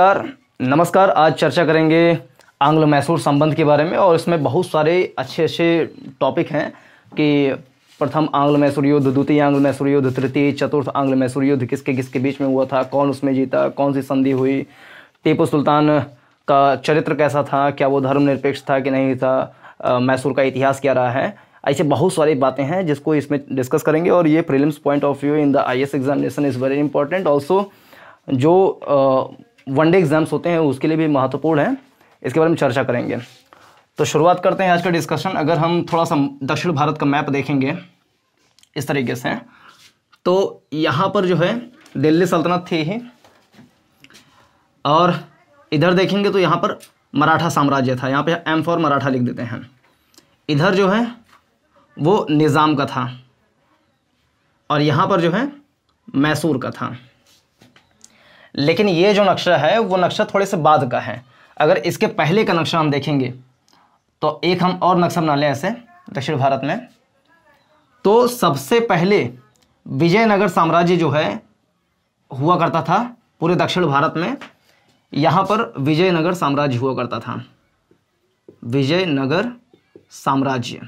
नमस्कार नमस्कार आज चर्चा करेंगे आंग्ल मैसूर संबंध के बारे में और इसमें बहुत सारे अच्छे अच्छे टॉपिक हैं कि प्रथम आंग्ल मैसूर युद्ध द्वितीय आंग्ल मैसूर युद्ध तृतीय चतुर्थ आंग्ल मैसूर युद्ध किसके किसके बीच में हुआ था कौन उसमें जीता कौन सी संधि हुई टीपू सुल्तान का चरित्र कैसा था क्या वो धर्मनिरपेक्ष था कि नहीं था आ, मैसूर का इतिहास क्या रहा है ऐसे बहुत सारी बातें हैं जिसको इसमें डिस्कस करेंगे और ये prelims point of view in the IAS examination is very important also जो आ, वनडे एग्जाम्स होते हैं उसके लिए भी महत्वपूर्ण है इसके बारे में चर्चा करेंगे तो शुरुआत करते हैं आज का डिस्कशन अगर हम थोड़ा सा दक्षिण भारत का मैप देखेंगे इस तरीके से तो यहाँ पर जो है दिल्ली सल्तनत थी ही और इधर देखेंगे तो यहाँ पर मराठा साम्राज्य था यहाँ पे एम फॉर मराठा लिख देते हैं इधर जो है वो निज़ाम का था और यहाँ पर जो है मैसूर का था लेकिन ये जो नक्शा है वो नक्शा थोड़े से बाद का है अगर इसके पहले का नक्शा हम देखेंगे तो एक हम और नक्शा बना लें ऐसे दक्षिण भारत में तो सबसे पहले विजयनगर साम्राज्य जो है हुआ करता था पूरे दक्षिण भारत में यहाँ पर विजयनगर साम्राज्य हुआ करता था विजयनगर साम्राज्य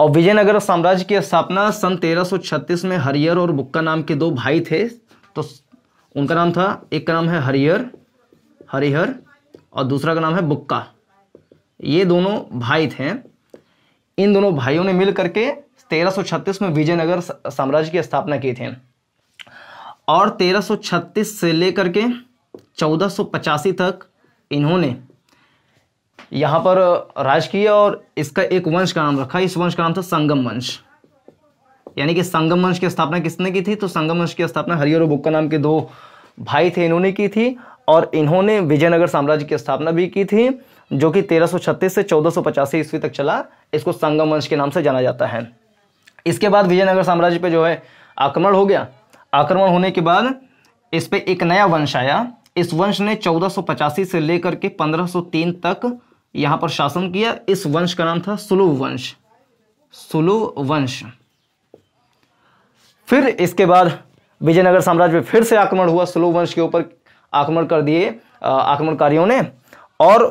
और विजयनगर साम्राज्य की स्थापना सन 1336 में हरियर और बुक्का नाम के दो भाई थे तो उनका नाम था एक का नाम है हरिहर हरिहर और दूसरा का नाम है बुक्का ये दोनों भाई थे इन दोनों भाइयों ने मिल करके 1336 में विजयनगर साम्राज्य की स्थापना की थी और 1336 से लेकर के चौदह तक इन्होंने यहाँ पर राज किया और इसका एक वंश का नाम रखा इस वंश का नाम था संगम वंश यानी कि संगम वंश की स्थापना किसने की थी तो संगम वंश की स्थापना हरिहर का नाम के दो भाई थे इन्होंने की थी और इन्होंने विजयनगर साम्राज्य की स्थापना भी की थी जो कि 1336 से चौदह ईस्वी तक चला इसको संगम वंश के नाम से जाना जाता है इसके बाद विजयनगर साम्राज्य पे जो है आक्रमण हो गया आक्रमण होने के बाद इस पर एक नया वंश आया इस वंश ने चौदह से लेकर के 1503 तक यहाँ पर शासन किया इस वंश का नाम था सुलुव वंश सुलुव वंश फिर इसके बाद विजयनगर साम्राज्य में फिर से आक्रमण हुआ स्लो वंश के ऊपर आक्रमण कर दिए आक्रमणकारियों ने और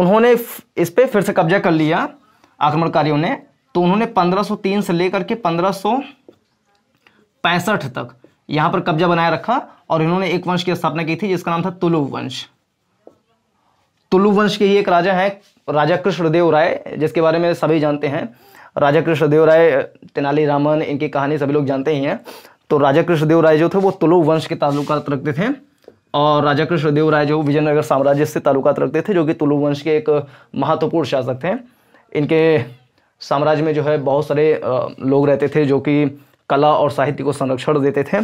उन्होंने इस पर फिर से कब्जा कर लिया आक्रमणकारियों ने तो उन्होंने 1503 से लेकर के पंद्रह तक यहाँ पर कब्जा बनाए रखा और इन्होंने एक वंश की स्थापना की थी जिसका नाम था तुलु वंश तुलु वंश के ही एक राजा हैं राजा कृष्णदेव राय जिसके बारे में सभी जानते हैं राजा कृष्णदेव राय तेनालीरामन इनकी कहानी सभी लोग जानते ही हैं तो राजा कृष्णदेव राय जो थे वो तुलु वंश के ताल्लुकात रखते थे और राजा कृष्णदेव राय जो विजयनगर साम्राज्य से ताल्लुकात रखते थे जो कि तुलु वंश के एक महत्वपूर्ण शासक थे इनके साम्राज्य में जो है बहुत सारे लोग रहते थे जो कि कला और साहित्य को संरक्षण देते थे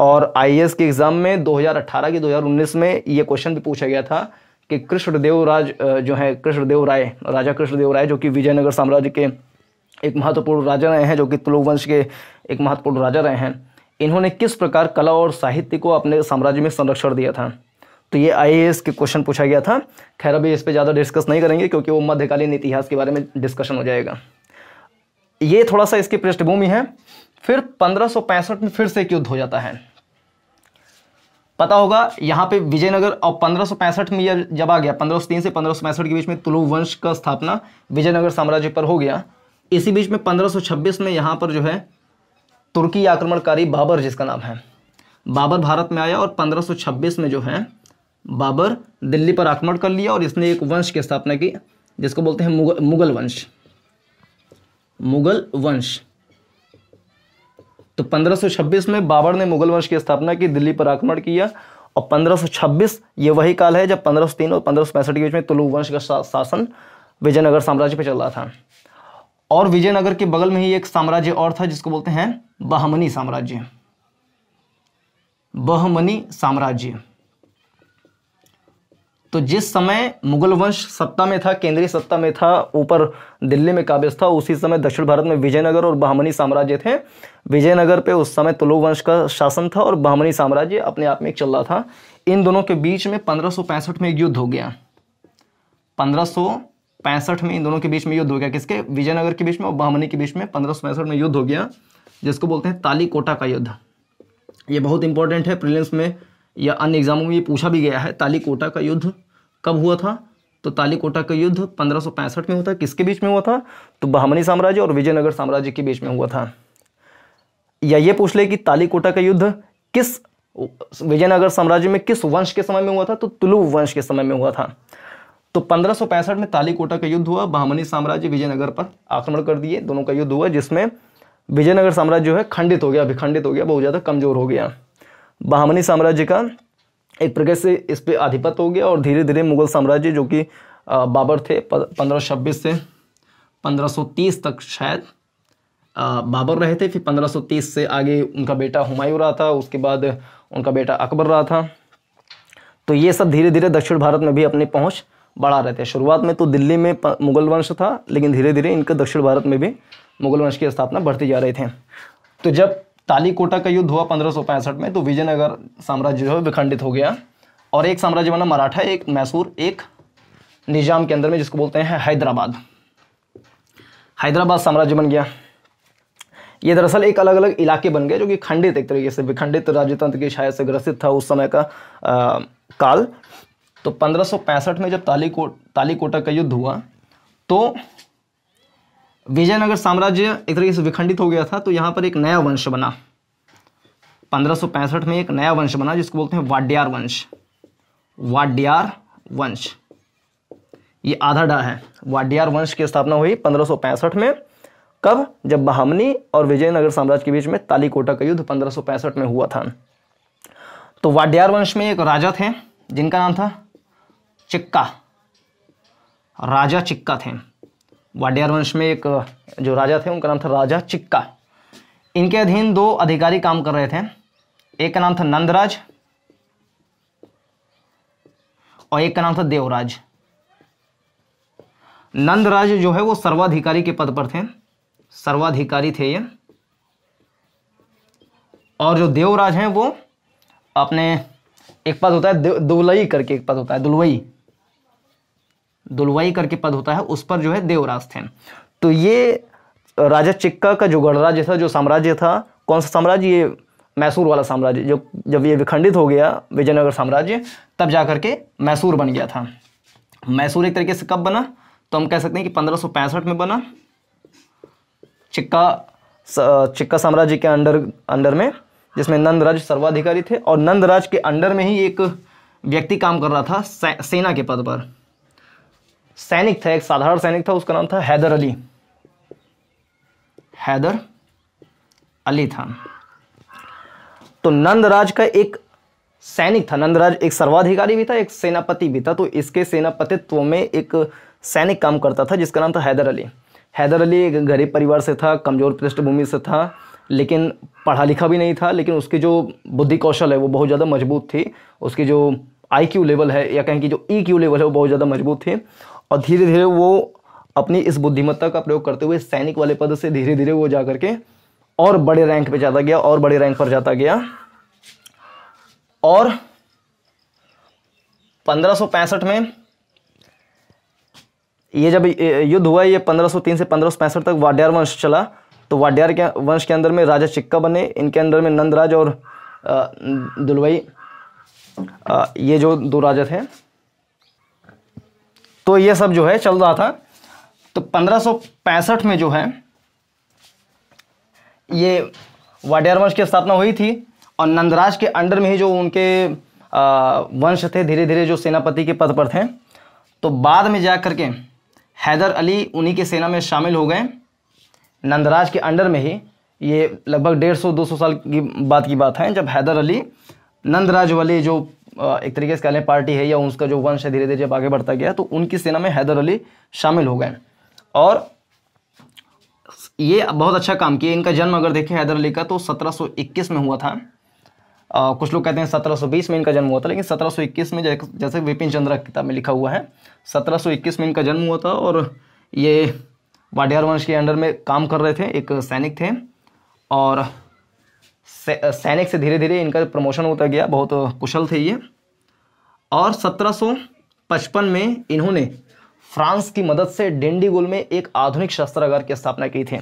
और आई के एग्ज़ाम में 2018 की 2019 में ये क्वेश्चन भी पूछा गया था कि कृष्णदेव राज जो है कृष्णदेव राय राजा कृष्णदेव राय जो कि विजयनगर साम्राज्य के एक महत्वपूर्ण राजा रहे हैं जो कि तुलुक वंश के एक महत्वपूर्ण राजा रहे हैं इन्होंने किस प्रकार कला और साहित्य को अपने साम्राज्य में संरक्षण दिया था तो ये आई के क्वेश्चन पूछा गया था खैर अभी इस पर ज़्यादा डिस्कस नहीं करेंगे क्योंकि वो मध्यकालीन इतिहास के बारे में डिस्कशन हो जाएगा ये थोड़ा सा इसकी पृष्ठभूमि है फिर पंद्रह में फिर से एक युद्ध हो जाता है पता होगा यहाँ पे विजयनगर और पंद्रह में यह जब आ गया पंद्रह से पंद्रह के बीच में तुलु वंश का स्थापना विजयनगर साम्राज्य पर हो गया इसी बीच में 1526 में यहाँ पर जो है तुर्की आक्रमणकारी बाबर जिसका नाम है बाबर भारत में आया और 1526 में जो है बाबर दिल्ली पर आक्रमण कर लिया और इसने एक वंश की स्थापना की जिसको बोलते हैं मुगल मुगल वंश मुगल वंश तो 1526 में बाबर ने मुगल वंश की स्थापना की दिल्ली पर आक्रमण किया और 1526 ये वही काल है जब 1503 और पंद्रह के बीच में तुलु वंश का शासन विजयनगर साम्राज्य पर चल रहा था और विजयनगर के बगल में ही एक साम्राज्य और था जिसको बोलते हैं बहमनी साम्राज्य बहमनी साम्राज्य तो जिस समय मुगल वंश सत्ता में था केंद्रीय सत्ता में था ऊपर दिल्ली में काबिज था उसी समय दक्षिण भारत में विजयनगर और बहमनी साम्राज्य थे विजयनगर पे उस समय तुलु वंश का शासन था और बहमनी साम्राज्य अपने आप में एक चल रहा था इन दोनों के बीच में पंद्रह में एक युद्ध हो गया पंद्रह पैंसठ में इन दोनों के बीच में युद्ध हो गया किसके विजयनगर के बीच में और बहमनी के बीच में पंद्रह में युद्ध हो गया जिसको बोलते हैं तालीकोटा का युद्ध ये बहुत इंपॉर्टेंट है प्रिलियंस में या अन्य एग्जामों में ये पूछा भी गया है तालीकोटा का युद्ध कब हुआ था तो तालीकोटा का युद्ध पंद्रह में हुआ था किसके बीच में हुआ था तो बहमनी साम्राज्य और विजयनगर साम्राज्य के बीच में हुआ था या ये पूछ ले कि तालीकोटा का युद्ध किस विजयनगर साम्राज्य में किस वंश के समय में हुआ था तो तुलु वंश के समय में हुआ था तो पंद्रह में तालीकोटा का युद्ध हुआ बहमनी साम्राज्य विजयनगर पर आक्रमण कर दिए दोनों का युद्ध हुआ जिसमें विजयनगर साम्राज्य जो है खंडित हो गया अभिखंडित हो गया बहुत ज़्यादा कमजोर हो गया बहामनी साम्राज्य का एक प्रकार से इस पर आधिपत्य हो गया और धीरे धीरे मुगल साम्राज्य जो कि बाबर थे पंद्रह छब्बीस से पंद्रह तक शायद बाबर रहे थे फिर पंद्रह से आगे उनका बेटा हुमायूं रहा था उसके बाद उनका बेटा अकबर रहा था तो ये सब धीरे धीरे दक्षिण भारत में भी अपनी पहुंच बढ़ा रहे थे शुरुआत में तो दिल्ली में मुगल वंश था लेकिन धीरे धीरे इनके दक्षिण भारत में भी मुगल वंश की स्थापना बढ़ती जा रही थी तो जब तालीकोटा का युद्ध हुआ पंद्रह में तो विजयनगर साम्राज्य जो है विखंडित हो गया और एक साम्राज्य बना मराठा एक मैसूर एक निजाम के अंदर में जिसको बोलते हैं हैदराबाद हैदराबाद साम्राज्य बन गया ये दरअसल एक अलग अलग इलाके बन गए जो कि खंडित एक तरीके से विखंडित राज्यतंत्र की छाया से ग्रसित था उस समय का आ, काल तो पंद्रह में जब तालीकोट तालीकोटा का युद्ध हुआ तो विजयनगर साम्राज्य एक तरीके से विखंडित हो गया था तो यहाँ पर एक नया वंश बना पंद्रह में एक नया वंश बना जिसको बोलते हैं वाड्यार वंश वाड्यार वंश ये आधा डा है वाड्यार वंश की स्थापना हुई पंद्रह में कब जब बहामनी और विजयनगर साम्राज्य के बीच में तालीकोटा का युद्ध पंद्रह में हुआ था तो वाड्यार वंश में एक राजा थे जिनका नाम था चिक्का राजा चिक्का थे वाड्यार वंश में एक जो राजा थे उनका नाम था राजा चिक्का इनके अधीन दो अधिकारी काम कर रहे थे एक का नाम था नंदराज और एक का नाम था देवराज नंदराज जो है वो सर्वाधिकारी के पद पर थे सर्वाधिकारी थे ये और जो देवराज हैं वो अपने एक पद होता है दुलई करके एक पद होता है दुलवई दुलवाई करके पद होता है उस पर जो है देवराज थे तो ये राजा चिक्का का जो गणराज्य था जो साम्राज्य था कौन सा साम्राज्य ये मैसूर वाला साम्राज्य जो जब ये विखंडित हो गया विजयनगर साम्राज्य तब जा करके मैसूर बन गया था मैसूर एक तरीके से कब बना तो हम कह सकते हैं कि पंद्रह में बना चिक्का चिक्का साम्राज्य के अंडर अंडर में जिसमें नंदराज सर्वाधिकारी थे और नंदराज के अंडर में ही एक व्यक्ति काम कर रहा था से, सेना के पद पर सैनिक था एक साधारण सैनिक था उसका नाम था हैदर अली हैदर अली था तो नंदराज का एक सैनिक था नंदराज एक सर्वाधिकारी भी था एक सेनापति भी था तो इसके सेनापतित्व में एक सैनिक काम करता था जिसका नाम था हैदर अली हैदर अली एक गरीब परिवार से था कमज़ोर पृष्ठभूमि से था लेकिन पढ़ा लिखा भी नहीं था लेकिन उसके जो बुद्धि कौशल है वो बहुत ज़्यादा मजबूत थी उसकी जो आई लेवल है या कहें कि जो ई e लेवल है वो बहुत ज़्यादा मजबूत थी और धीरे धीरे वो अपनी इस बुद्धिमत्ता का प्रयोग करते हुए सैनिक वाले पद से धीरे धीरे वो जा करके और बड़े रैंक पे जाता गया और बड़े रैंक पर जाता गया और पंद्रह में ये जब युद्ध हुआ ये 1503 से पंद्रह तक वाड्यार वंश चला तो वाड्यार के वंश के अंदर में राजा चिक्का बने इनके अंदर में नंदराज और दुलवाई ये जो दो राजा थे तो ये सब जो है चल रहा था तो पंद्रह में जो है ये वाडियार वंश की स्थापना हुई थी और नंदराज के अंडर में ही जो उनके वंश थे धीरे धीरे जो सेनापति के पद पर थे तो बाद में जा कर के हैदर अली उन्हीं की सेना में शामिल हो गए नंदराज के अंडर में ही ये लगभग डेढ़ सौ दो सौ साल की बात की बात है जब हैदर अली नंदराज वाले जो एक तरीके से कह लें पार्टी है या उसका जो वंश है धीरे धीरे जब आगे बढ़ता गया तो उनकी सेना में हैदर अली शामिल हो गए और ये बहुत अच्छा काम किया इनका जन्म अगर देखें हैदर अली का तो 1721 में हुआ था आ, कुछ लोग कहते हैं 1720 में इनका जन्म हुआ था लेकिन 1721 में जैसे विपिन चंद्रा किताब में लिखा हुआ है 1721 में इनका जन्म हुआ था और ये वाडियार वंश के अंडर में काम कर रहे थे एक सैनिक थे और सैनिक से धीरे धीरे इनका प्रमोशन होता गया बहुत कुशल थे ये और 1755 में इन्होंने फ्रांस की मदद से डेंडीगुल में एक आधुनिक शस्त्रागार की स्थापना की थी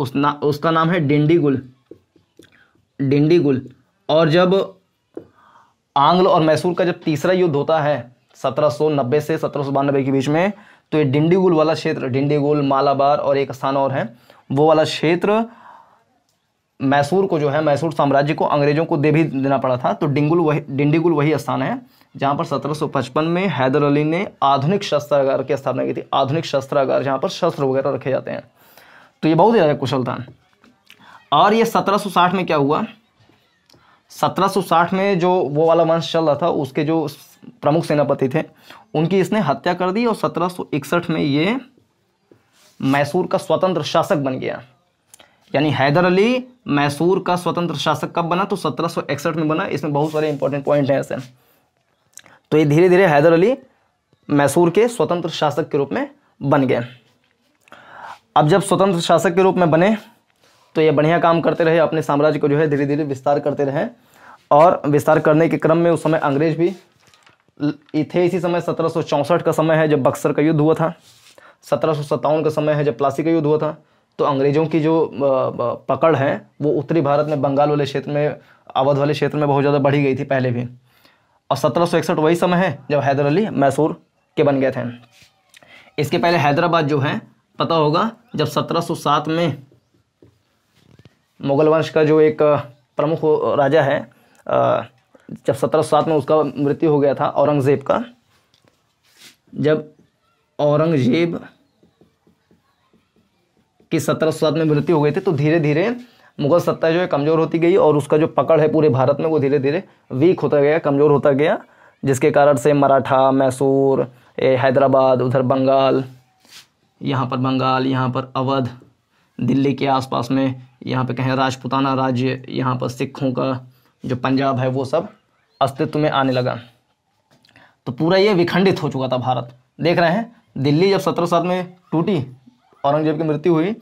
उस ना उसका नाम है डेंडीगुल डेंडीगुल और जब आंग्ल और मैसूर का जब तीसरा युद्ध होता है 1790 से सत्रह के बीच में तो ये डिंडीगुल वाला क्षेत्र डिंडीगुल मालाबार और एक स्थान और है वो वाला क्षेत्र मैसूर को जो है मैसूर साम्राज्य को अंग्रेजों को दे भी देना पड़ा था तो डिंगुल वही डिंडीगुल वही स्थान है जहाँ पर 1755 में हैदर अली ने आधुनिक शस्त्रागार की स्थापना की थी आधुनिक शस्त्रागार जहाँ पर शस्त्र वगैरह रखे जाते हैं तो ये बहुत ही ज़्यादा कुशल था और ये 1760 में क्या हुआ 1760 में जो वो वाला वंश चल रहा था उसके जो प्रमुख सेनापति थे उनकी इसने हत्या कर दी और 1761 में ये मैसूर का स्वतंत्र शासक बन गया यानी हैदर अली मैसूर का स्वतंत्र शासक कब बना तो इकसठ में बना इसमें बहुत सारे इंपॉर्टेंट पॉइंट हैं ऐसे तो ये धीरे धीरे हैदर अली मैसूर के स्वतंत्र शासक के रूप में बन गए अब जब स्वतंत्र शासक के रूप में बने तो ये बढ़िया काम करते रहे अपने साम्राज्य को जो है धीरे धीरे विस्तार करते रहे और विस्तार करने के क्रम में उस समय अंग्रेज भी थे इसी समय सत्रह का समय है जब बक्सर का युद्ध हुआ था सत्रह का समय है जब प्लासी का युद्ध हुआ था तो अंग्रेज़ों की जो पकड़ है वो उत्तरी भारत में बंगाल वाले क्षेत्र में अवध वाले क्षेत्र में बहुत ज़्यादा बढ़ी गई थी पहले भी और सत्रह वही समय है जब हैदर अली मैसूर के बन गए थे इसके पहले हैदराबाद जो है पता होगा जब 1707 में मुगल वंश का जो एक प्रमुख राजा है जब 1707 में उसका मृत्यु हो गया था औरंगज़ेब का जब औरंगज़ेब कि सत्रह सात में मृत्यु हो गई थी तो धीरे धीरे मुगल सत्ता जो है कमज़ोर होती गई और उसका जो पकड़ है पूरे भारत में वो धीरे धीरे वीक होता गया कमज़ोर होता गया जिसके कारण से मराठा मैसूर हैदराबाद उधर बंगाल यहाँ पर बंगाल यहाँ पर अवध दिल्ली के आसपास में यहाँ पे कहें राजपुताना राज्य यहाँ पर सिखों का जो पंजाब है वो सब अस्तित्व में आने लगा तो पूरा ये विखंडित हो चुका था भारत देख रहे हैं दिल्ली जब सत्रह साल में टूटी औरंगजेब की मृत्यु हुई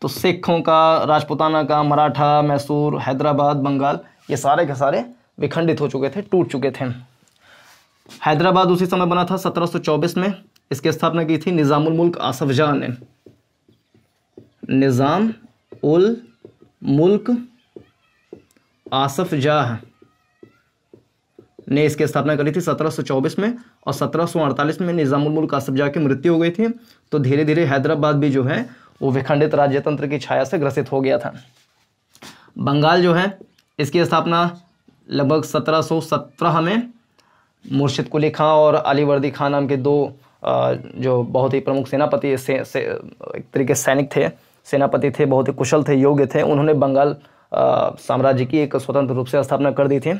तो सिखों का राजपुताना का मराठा मैसूर हैदराबाद बंगाल ये सारे के सारे विखंडित हो चुके थे टूट चुके थे हैदराबाद उसी समय बना था 1724 में इसकी स्थापना की थी निज़ामुल मुल्क आसफ जहा ने निज़ाम उल मुल्क आसफ जहा ने इसकी स्थापना करी थी 1724 में और 1748 में निज़ामुल मुल्क आसफ जाह की मृत्यु हो गई थी तो धीरे धीरे हैदराबाद भी जो है वो विखंडित राज्यतंत्र की छाया से ग्रसित हो गया था बंगाल जो है इसकी स्थापना लगभग सत्रह में मुर्शिद कुली खां और अलीवर्दी खान खां नाम के दो जो बहुत ही प्रमुख सेनापति से, से एक तरीके सैनिक थे सेनापति थे बहुत ही कुशल थे योग्य थे उन्होंने बंगाल साम्राज्य की एक स्वतंत्र रूप से स्थापना कर दी थी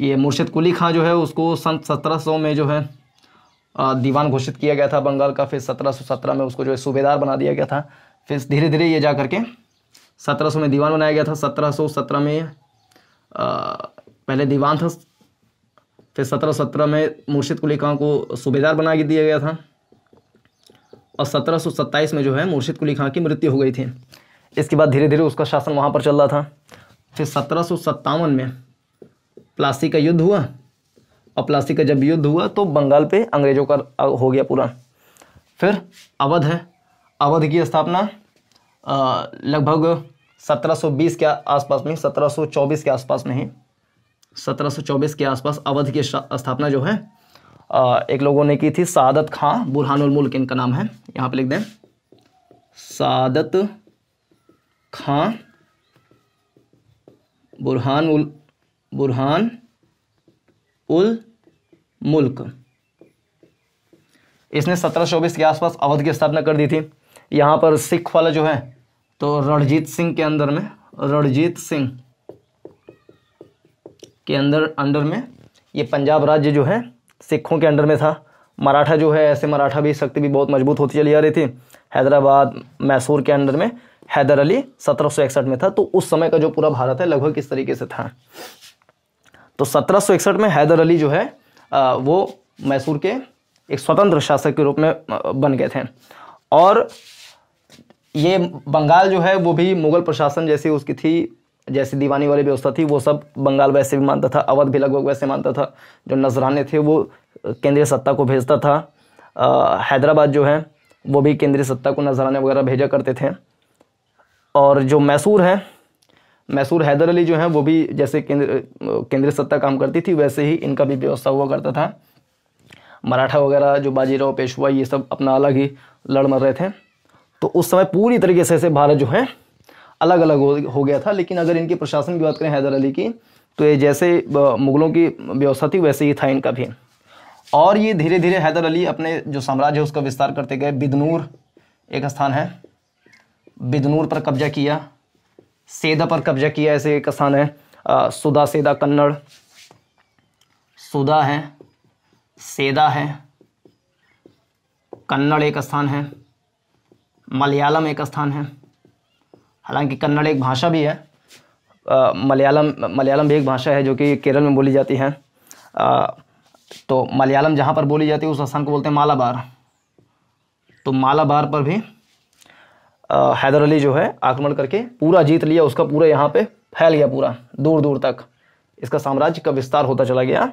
ये मुर्शद कुली खां जो है उसको सन सौ में जो है दीवान घोषित किया गया था बंगाल का फिर सत्रह में उसको जो है सूबेदार बना दिया गया था फिर धीरे धीरे ये जा करके सौ में दीवान बनाया गया था सत्रह में पहले दीवान था फिर सत्रह सत्रह में मुर्शिद कुली खां को सूबेदार बना दिया गया था और सत्रह सौ सत्ताईस में जो है मुर्शिद कुली खां की मृत्यु हो गई थी इसके बाद धीरे धीरे उसका शासन वहाँ पर चल रहा था फिर सत्रह सौ सत्तावन में प्लासी का युद्ध हुआ और प्लासी का जब युद्ध हुआ तो बंगाल पे अंग्रेजों का हो गया पूरा फिर अवध है अवध की स्थापना लगभग 1720 के आसपास में 1724 के आसपास में ही 1724 के आसपास अवध की स्थापना जो है एक लोगों ने की थी सादत खां बुरहानुल मुल्क इनका नाम है यहाँ पे लिख दें सादत खां बुरहान बुरहान उल मुल्क इसने सत्रह चौबीस के आसपास अवध की स्थापना कर दी थी यहाँ पर सिख वाला जो है तो रणजीत सिंह के अंदर में रणजीत सिंह के अंदर अंडर में ये पंजाब राज्य जो है सिखों के अंडर में था मराठा जो है ऐसे मराठा भी शक्ति भी बहुत मजबूत होती चली आ रही थी हैदराबाद मैसूर के अंडर में हैदर अली सत्रह में था तो उस समय का जो पूरा भारत है लगभग किस तरीके से था तो सत्रह में हैदर अली जो है वो मैसूर के एक स्वतंत्र शासक के रूप में बन गए थे और ये बंगाल जो है वो भी मुगल प्रशासन जैसी उसकी थी जैसी दीवानी वाली व्यवस्था थी वो सब बंगाल वैसे भी मानता था अवध भी लगभग वैसे मानता था जो नजराने थे वो केंद्रीय सत्ता को भेजता था हैदराबाद जो है वो भी केंद्रीय सत्ता को नजराने वगैरह भेजा करते थे और जो मैसूर है मैसूर हैदर अली जो हैं वो भी जैसे केंद्र केंद्रीय सत्ता काम करती थी वैसे ही इनका भी व्यवस्था हुआ करता था मराठा वगैरह जो बाजीराव पेशवा ये सब अपना अलग ही लड़ मर रहे थे तो उस समय पूरी तरीके से ऐसे भारत जो है अलग अलग हो, हो गया था लेकिन अगर इनके प्रशासन की बात करें हैदर अली की तो ये जैसे मुग़लों की व्यवस्था थी वैसे ही था इनका भी और ये धीरे धीरे हैदर अली अपने जो साम्राज्य है उसका विस्तार करते गए बिदनूर एक स्थान है बिदनूर पर कब्जा किया सेदा पर कब्जा किया ऐसे एक स्थान है आ, सुधा सेदा कन्नड़ सुधा है सेदा है कन्नड़ एक स्थान है मलयालम एक स्थान है हालांकि कन्नड़ एक भाषा भी है मलयालम मलयालम भी एक भाषा है जो कि केरल में बोली जाती है आ, तो मलयालम जहाँ पर बोली जाती है उस स्थान को बोलते हैं मालाबार तो मालाबार पर भी हैदर अली जो है आक्रमण करके पूरा जीत लिया उसका पूरा यहाँ पे फैल गया पूरा दूर दूर तक इसका साम्राज्य का विस्तार होता चला गया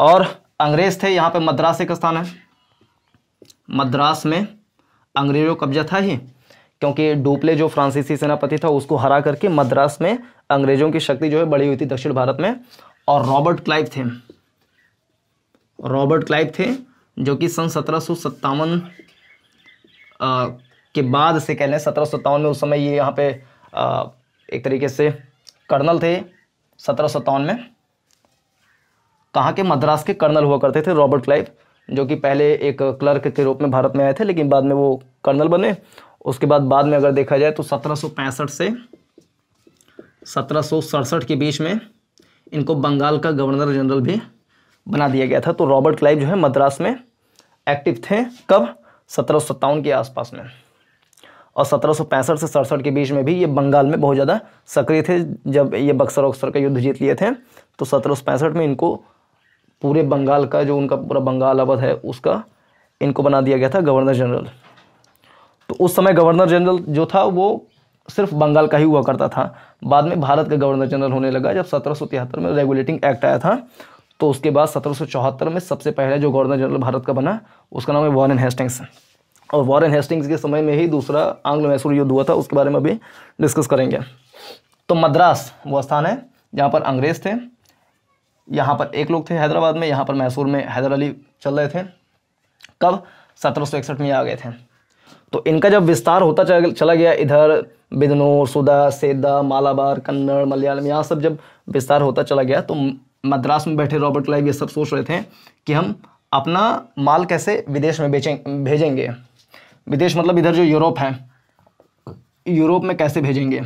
और अंग्रेज थे यहाँ पे मद्रास एक स्थान है मद्रास में अंग्रेजों कब्जा था ही क्योंकि डोपले जो फ्रांसीसी सेनापति था उसको हरा करके मद्रास में अंग्रेजों की शक्ति जो है बढ़ी हुई थी दक्षिण भारत में और रॉबर्ट क्लाइव थे रॉबर्ट क्लाइव थे जो कि सन सत्रह सौ सत्तावन के बाद से कह लें सत्रह सत्तावन में उस समय ये यहाँ पे आ, एक तरीके से कर्नल थे सत्रह सत्तावन में कहाँ के मद्रास के कर्नल हुआ करते थे रॉबर्ट क्लाइव जो कि पहले एक क्लर्क के रूप में भारत में आए थे लेकिन बाद में वो कर्नल बने उसके बाद बाद में अगर देखा जाए तो सत्रह से सत्रह के बीच में इनको बंगाल का गवर्नर जनरल भी बना दिया गया था तो रॉबर्ट क्लाइव जो है मद्रास में एक्टिव थे कब सत्रह के आसपास में और सत्रह से सड़सठ के बीच में भी ये बंगाल में बहुत ज़्यादा सक्रिय थे जब ये बक्सर वक्सर का युद्ध जीत लिए थे तो सत्रह में इनको पूरे बंगाल का जो उनका पूरा बंगाल अवध है उसका इनको बना दिया गया था गवर्नर जनरल तो उस समय गवर्नर जनरल जो था वो सिर्फ बंगाल का ही हुआ करता था बाद में भारत का गवर्नर जनरल होने लगा जब सत्रह में रेगुलेटिंग एक्ट आया था तो उसके बाद सत्रह में सबसे पहले जो गवर्नर जनरल भारत का बना उसका नाम है वॉरन हेस्टिंग्स और वॉरेन हेस्टिंग्स के समय में ही दूसरा आंग्ल मैसूर युद्ध हुआ था उसके बारे में अभी डिस्कस करेंगे तो मद्रास वो स्थान है जहाँ पर अंग्रेज़ थे यहाँ पर एक लोग थे हैदराबाद में यहाँ पर मैसूर में हैदर अली चल रहे थे कब सत्रह में आ गए थे तो इनका जब विस्तार होता चला गया इधर बिदनौर सुदा सेदा मालाबार कन्नड़ मलयालम यहाँ सब जब विस्तार होता चला गया तो मद्रास में बैठे रॉबर्ट क्लाइव ये सब सोच रहे थे कि हम अपना माल कैसे विदेश में बेचें भेजेंगे विदेश मतलब इधर जो यूरोप है यूरोप में कैसे भेजेंगे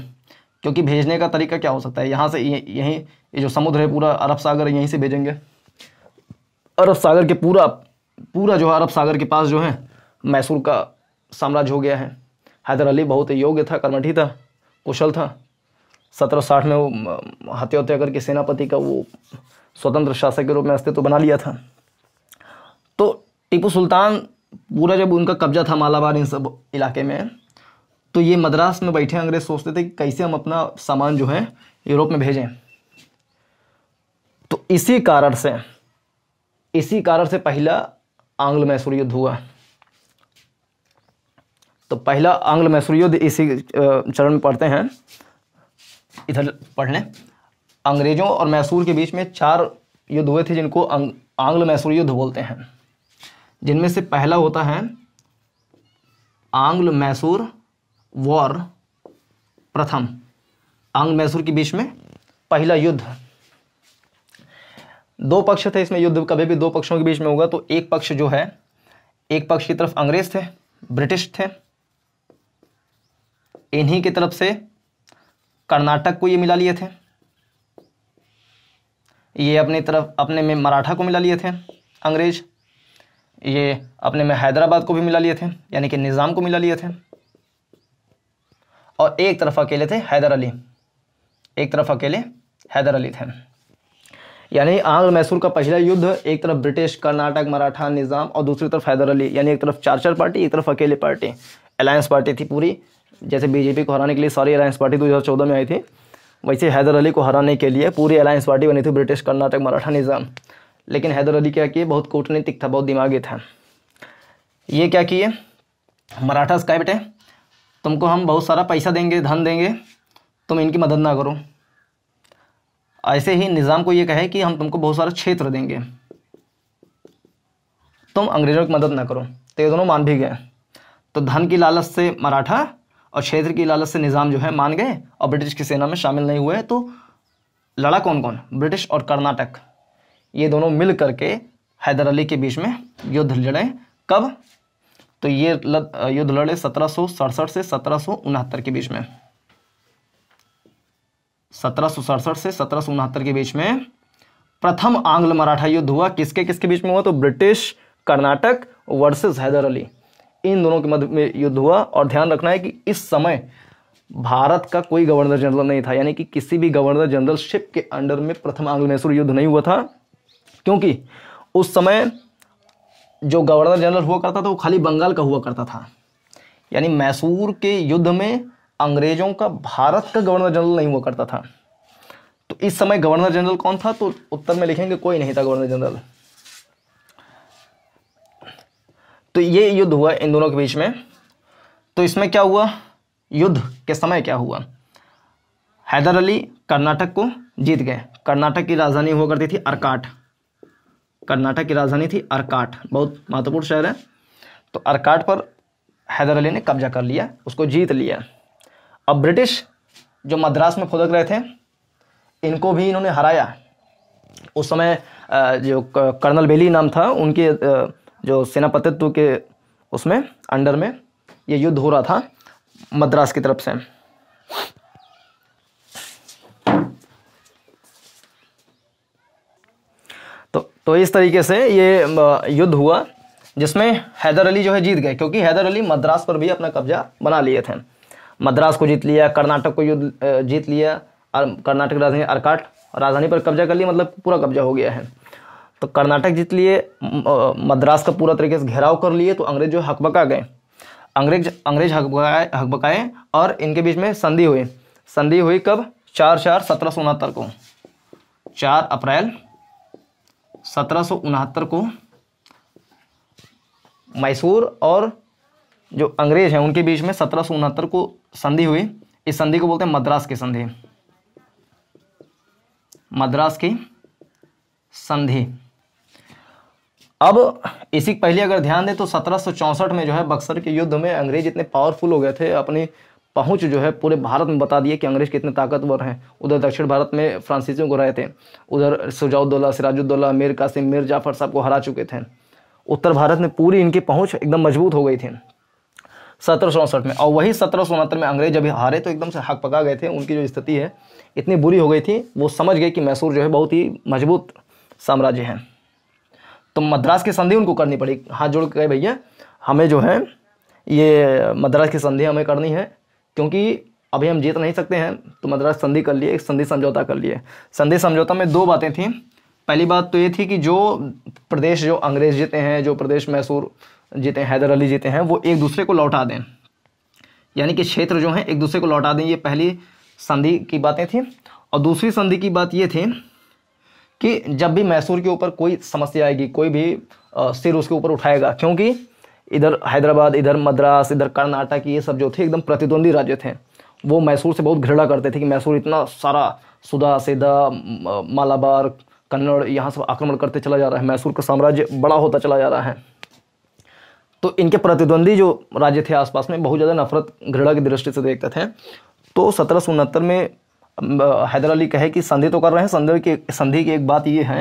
क्योंकि भेजने का तरीका क्या हो सकता है यहाँ से यहीं ये जो समुद्र है पूरा अरब सागर यहीं से भेजेंगे अरब सागर के पूरा पूरा जो है अरब सागर के पास जो है मैसूर का साम्राज्य हो गया है हैदर अली बहुत योग्य था कर्मठी था कुशल था सत्रह साठ में वो हत्या करके सेनापति का वो स्वतंत्र शासक के रूप में अस्तित्व तो बना लिया था तो टीपू सुल्तान पूरा जब उनका कब्जा था मालाबार इन सब इलाके में तो ये मद्रास में बैठे अंग्रेज सोचते थे कि कैसे हम अपना सामान जो है यूरोप में भेजें तो इसी कारण से इसी कारण से पहला आंग्ल मैसूर युद्ध हुआ तो पहला आंग्ल मैसूर युद्ध इसी चरण में पढ़ते हैं इधर पढ़ लें अंग्रेजों और मैसूर के बीच में चार युद्ध हुए थे जिनको आंग्ल मैसूर युद्ध बोलते हैं जिनमें से पहला होता है आंग्ल मैसूर वॉर प्रथम आंग्ल मैसूर के बीच में पहला युद्ध दो पक्ष थे इसमें युद्ध कभी भी दो पक्षों के बीच में होगा तो एक पक्ष जो है एक पक्ष की तरफ अंग्रेज थे ब्रिटिश थे इन्हीं की तरफ से कर्नाटक को ये मिला लिए थे ये अपनी तरफ अपने में मराठा को मिला लिए थे अंग्रेज ये अपने में हैदराबाद को भी मिला लिए थे यानी कि निज़ाम को मिला लिए थे और एक तरफ अकेले थे हैदर अली एक तरफ अकेले हैदर अली थे यानी आंध्र मैसूर का पहला युद्ध एक तरफ ब्रिटिश कर्नाटक मराठा निज़ाम और दूसरी तरफ हैदर अली यानी एक तरफ चार चार पार्टी एक तरफ अकेले पार्टी अलायंस पार्टी थी पूरी जैसे बीजेपी को हराने के लिए सारी अलायंस पार्टी चौदह में आई थी वैसे हैदर अली को हराने के लिए पूरी अलायंस पार्टी बनी थी ब्रिटिश कर्नाटक मराठा निज़ाम लेकिन हैदर अली क्या किए बहुत कूटनीतिक था बहुत दिमागी था ये क्या किए मराठा स्काय बेटे तुमको हम बहुत सारा पैसा देंगे धन देंगे तुम इनकी मदद ना करो ऐसे ही निज़ाम को ये कहे कि हम तुमको बहुत सारा क्षेत्र देंगे तुम अंग्रेज़ों की मदद ना करो तो ये दोनों मान भी गए तो धन की लालच से मराठा और क्षेत्र की लालच से निज़ाम जो है मान गए और ब्रिटिश की सेना में शामिल नहीं हुए तो लड़ा कौन कौन ब्रिटिश और कर्नाटक ये दोनों मिल करके हैदर अली के बीच में युद्ध लड़े कब तो ये युद्ध लड़े सत्रह से सत्रह के बीच में सत्रह से सत्रह के बीच में प्रथम आंग्ल मराठा युद्ध हुआ किसके किसके बीच में हुआ तो ब्रिटिश कर्नाटक वर्सेस हैदर अली इन दोनों के मध्य में युद्ध हुआ और ध्यान रखना है कि इस समय भारत का कोई गवर्नर जनरल नहीं था यानी कि किसी भी गवर्नर जनरलशिप के अंडर में प्रथम आंग्ल मैसूर युद्ध नहीं हुआ था क्योंकि उस समय जो गवर्नर जनरल हुआ करता था वो खाली बंगाल का हुआ करता था यानी मैसूर के युद्ध में अंग्रेज़ों का भारत का गवर्नर जनरल नहीं हुआ करता था तो इस समय गवर्नर जनरल कौन था तो उत्तर में लिखेंगे कोई नहीं था गवर्नर जनरल तो ये युद्ध हुआ इन दोनों के बीच में तो इसमें क्या हुआ युद्ध के समय क्या हुआ हैदर अली कर्नाटक को जीत गए कर्नाटक की राजधानी हुआ करती थी अरकाट कर्नाटक की राजधानी थी अरकाट बहुत महत्वपूर्ण शहर है तो अरकाट पर हैदर अली ने कब्जा कर लिया उसको जीत लिया अब ब्रिटिश जो मद्रास में फुदक रहे थे इनको भी इन्होंने हराया उस समय जो कर्नल बेली नाम था उनके जो सेनापतित्व के उसमें अंडर में ये युद्ध हो रहा था मद्रास की तरफ से तो इस तरीके से ये युद्ध हुआ जिसमें हैदर अली जो है जीत गए क्योंकि हैदर अली मद्रास पर भी अपना कब्जा बना लिए थे मद्रास को जीत लिया कर्नाटक को युद्ध जीत लिया और कर्नाटक राजधानी अरकाट राजधानी पर कब्जा कर लिया मतलब पूरा कब्जा हो गया है तो कर्नाटक जीत लिए मद्रास का पूरा तरीके से घेराव कर लिए तो अंग्रेज जो हकबका गए अंग्रेज अंग्रेज हकबकाए हकबकाए और इनके बीच में संधि हुई संधि हुई कब चार चार सत्रह सौ उनहत्तर को चार अप्रैल सत्रह को मैसूर और जो अंग्रेज हैं उनके बीच में सत्रह को संधि हुई इस संधि को बोलते हैं मद्रास की संधि मद्रास की संधि अब इसी पहले अगर ध्यान दें तो सत्रह में जो है बक्सर के युद्ध में अंग्रेज इतने पावरफुल हो गए थे अपनी पहुँच जो है पूरे भारत में बता दिए कि अंग्रेज़ कितने ताकतवर हैं उधर दक्षिण भारत में फ्रांसीसियों को रहे थे उधर सुजाउद्दौला सिराजुद्दौला मीर कासिम मीर जाफ़र साहब को हरा चुके थे उत्तर भारत में पूरी इनकी पहुँच एकदम मजबूत हो गई थी सत्रह में और वही सत्रह में अंग्रेज जब हारे तो एकदम से हक पका गए थे उनकी जो स्थिति है इतनी बुरी हो गई थी वो समझ गए कि मैसूर जो है बहुत ही मजबूत साम्राज्य है तो मद्रास की संधि उनको करनी पड़ी हाथ जोड़ के गए भैया हमें जो है ये मद्रास की संधि हमें करनी है क्योंकि अभी हम जीत नहीं सकते हैं तो मद्रास संधि कर लिए एक संधि समझौता कर लिए संधि समझौता में दो बातें थी पहली बात तो ये थी कि जो प्रदेश जो अंग्रेज जीते हैं जो प्रदेश मैसूर जीते हैं हैदर अली जीते हैं वो एक दूसरे को लौटा दें यानी कि क्षेत्र जो है एक दूसरे को लौटा दें ये पहली संधि की बातें थी और दूसरी संधि की बात ये थी कि जब भी मैसूर के ऊपर कोई समस्या आएगी कोई भी सिर उसके ऊपर उठाएगा क्योंकि इधर हैदराबाद इधर मद्रास इधर कर्नाटक ये सब जो थे एकदम प्रतिद्वंदी राज्य थे वो मैसूर से बहुत घृणा करते थे कि मैसूर इतना सारा सुधा सेदा मालाबार कन्नड़ यहाँ सब आक्रमण करते चला जा रहा है मैसूर का साम्राज्य बड़ा होता चला जा रहा है तो इनके प्रतिद्वंदी जो राज्य थे आसपास में बहुत ज़्यादा नफरत घृणा की दृष्टि से देखते थे तो सत्रह में हैदर अली कहे कि संधि तो कर रहे हैं संधि की संधि की एक बात ये है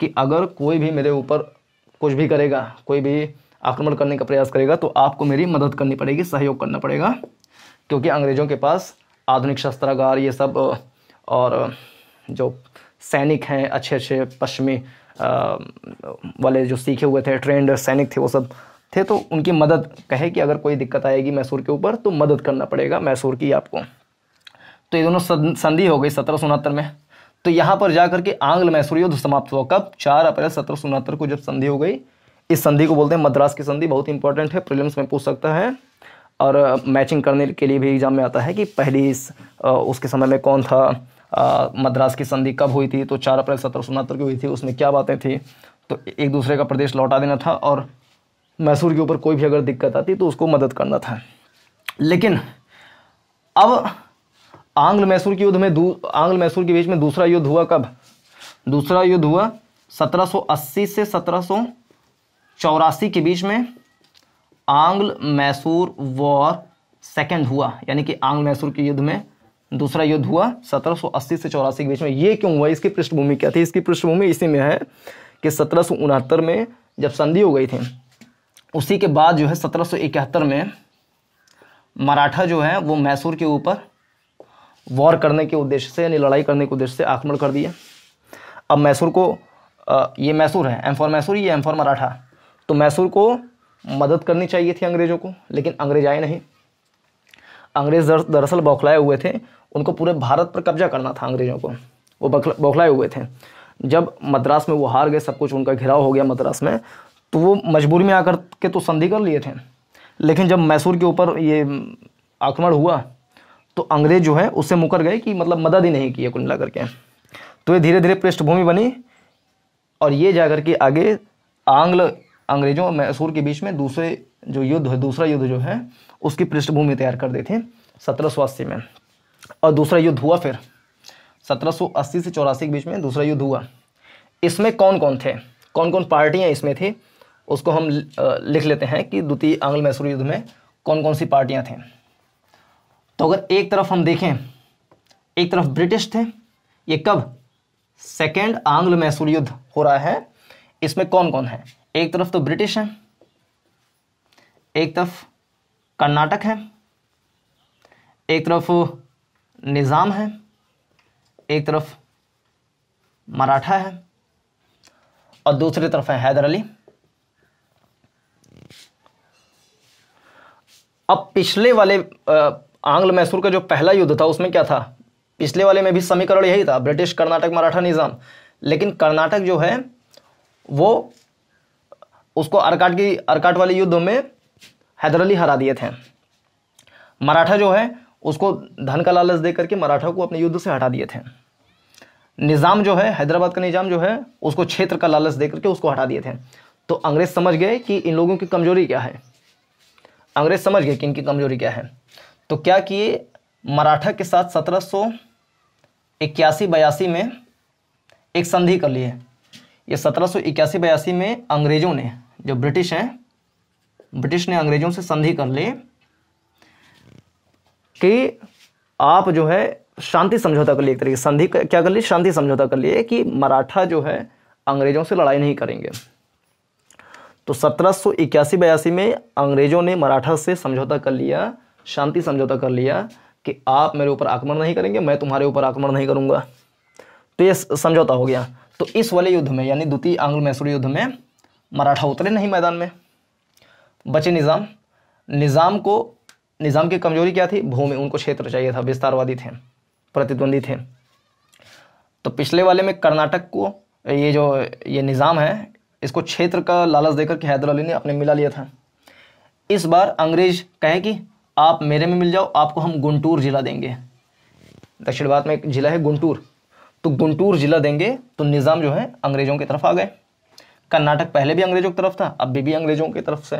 कि अगर कोई भी मेरे ऊपर कुछ भी करेगा कोई भी आक्रमण करने का प्रयास करेगा तो आपको मेरी मदद करनी पड़ेगी सहयोग करना पड़ेगा क्योंकि अंग्रेज़ों के पास आधुनिक शस्त्रागार ये सब और जो सैनिक हैं अच्छे अच्छे पश्चिमी वाले जो सीखे हुए थे ट्रेंड सैनिक थे वो सब थे तो उनकी मदद कहे कि अगर कोई दिक्कत आएगी मैसूर के ऊपर तो मदद करना पड़ेगा मैसूर की आपको तो ये दोनों संधि हो गई सत्रह में तो यहाँ पर जाकर के आंग्ल मैसूर युद्ध समाप्त हुआ कब चार अप्रैल सत्रह को जब संधि हो गई इस संधि को बोलते हैं मद्रास की संधि बहुत इंपॉर्टेंट है प्रीलिम्स में पूछ सकता है और मैचिंग करने के लिए भी एग्जाम में आता है कि पहली इस, उसके समय में कौन था मद्रास की संधि कब हुई थी तो चार अप्रैल सत्रह सौ उनहत्तर की हुई थी उसमें क्या बातें थी तो एक दूसरे का प्रदेश लौटा देना था और मैसूर के ऊपर कोई भी अगर दिक्कत आती तो उसको मदद करना था लेकिन अब आंग्ल मैसूर के युद्ध में आंग्ल मैसूर के बीच में दूसरा युद्ध हुआ कब दूसरा युद्ध हुआ 1780 से सत्रह चौरासी के बीच में आंग्ल मैसूर वॉर सेकंड हुआ यानी कि आंग्ल मैसूर के युद्ध में दूसरा युद्ध हुआ 1780 से चौरासी के बीच में ये क्यों हुआ इसकी पृष्ठभूमि क्या थी इसकी पृष्ठभूमि इसी में है कि सत्रह में जब संधि हो गई थी उसी के बाद जो है सत्रह में मराठा जो है वो मैसूर के ऊपर वॉर करने के उद्देश्य से यानी लड़ाई करने के उद्देश्य से आक्रमण कर दिया अब मैसूर को ये मैसूर है एम फॉर मैसूर ये एम फॉर मराठा तो मैसूर को मदद करनी चाहिए थी अंग्रेज़ों को लेकिन अंग्रेज आए नहीं अंग्रेज़ दरअसल बौखलाए हुए थे उनको पूरे भारत पर कब्जा करना था अंग्रेज़ों को वो बौखलाए हुए थे जब मद्रास में वो हार गए सब कुछ उनका घिराव हो गया मद्रास में तो वो मजबूरी में आकर के तो संधि कर लिए थे लेकिन जब मैसूर के ऊपर ये आक्रमण हुआ तो अंग्रेज जो है उससे मुकर गए कि मतलब मदद ही नहीं किए कुल मिला करके तो ये धीरे धीरे पृष्ठभूमि बनी और ये जाकर के आगे आंग्ल अंग्रेजों और मैसूर के बीच में दूसरे जो युद्ध है दूसरा युद्ध जो है उसकी पृष्ठभूमि तैयार कर दी थी सत्रह में और दूसरा युद्ध हुआ फिर 1780 से चौरासी के बीच में दूसरा युद्ध हुआ इसमें कौन कौन थे कौन कौन पार्टियाँ इसमें थी उसको हम लिख लेते हैं कि द्वितीय आंग्ल मैसूर युद्ध में कौन कौन सी पार्टियाँ थीं तो अगर एक तरफ हम देखें एक तरफ ब्रिटिश थे ये कब सेकेंड आंग्ल मैसूर युद्ध हो रहा है इसमें कौन कौन है एक तरफ तो ब्रिटिश हैं एक तरफ कर्नाटक है एक तरफ निज़ाम है एक तरफ मराठा है और दूसरी तरफ है हैदर अली अब पिछले वाले आंग्ल मैसूर का जो पहला युद्ध था उसमें क्या था पिछले वाले में भी समीकरण यही था ब्रिटिश कर्नाटक मराठा निज़ाम लेकिन कर्नाटक जो है वो उसको अरकाट की अरकाट वाले युद्ध में हैदर अली हरा दिए थे मराठा जो है उसको धन का लालच दे करके मराठा को अपने युद्ध से हटा दिए थे निज़ाम जो है हैदराबाद का निज़ाम जो है उसको क्षेत्र का लालच दे करके उसको हटा दिए थे तो अंग्रेज़ समझ गए कि इन लोगों की कमजोरी क्या है अंग्रेज़ समझ गए कि इनकी कमजोरी क्या है तो क्या किए मराठा के साथ सत्रह सौ इक्यासी बयासी में एक संधि कर लिए ये सत्रह सौ इक्यासी बयासी में अंग्रेज़ों ने जो ब्रिटिश हैं ब्रिटिश ने अंग्रेज़ों से संधि कर ली कि आप जो है शांति समझौता कर लिए एक तरीके संधि क्या कर लिए शांति समझौता कर लिए कि मराठा जो है अंग्रेज़ों से लड़ाई नहीं करेंगे तो सत्रह सौ इक्यासी बयासी में अंग्रेज़ों ने मराठा से समझौता कर लिया शांति समझौता कर लिया कि आप मेरे ऊपर आक्रमण नहीं करेंगे मैं तुम्हारे ऊपर आक्रमण नहीं करूंगा तो ये समझौता हो गया तो इस वाले युद्ध में यानी द्वितीय आंग्ल मैसूर युद्ध में मराठा उतरे नहीं मैदान में बचे निज़ाम निज़ाम को निज़ाम की कमजोरी क्या थी भूमि उनको क्षेत्र चाहिए था विस्तारवादी थे प्रतिद्वंदी थे तो पिछले वाले में कर्नाटक को ये जो ये निज़ाम है इसको क्षेत्र का लालच देकर के हैदर अली ने अपने मिला लिया था इस बार अंग्रेज कहे कि आप मेरे में मिल जाओ आपको हम गुंटूर ज़िला देंगे दक्षिण भारत में एक ज़िला है गुंटूर तो गुंटूर ज़िला देंगे तो निज़ाम जो है अंग्रेज़ों की तरफ आ गए कर्नाटक पहले भी अंग्रेजों की तरफ था अभी भी अंग्रेजों की तरफ से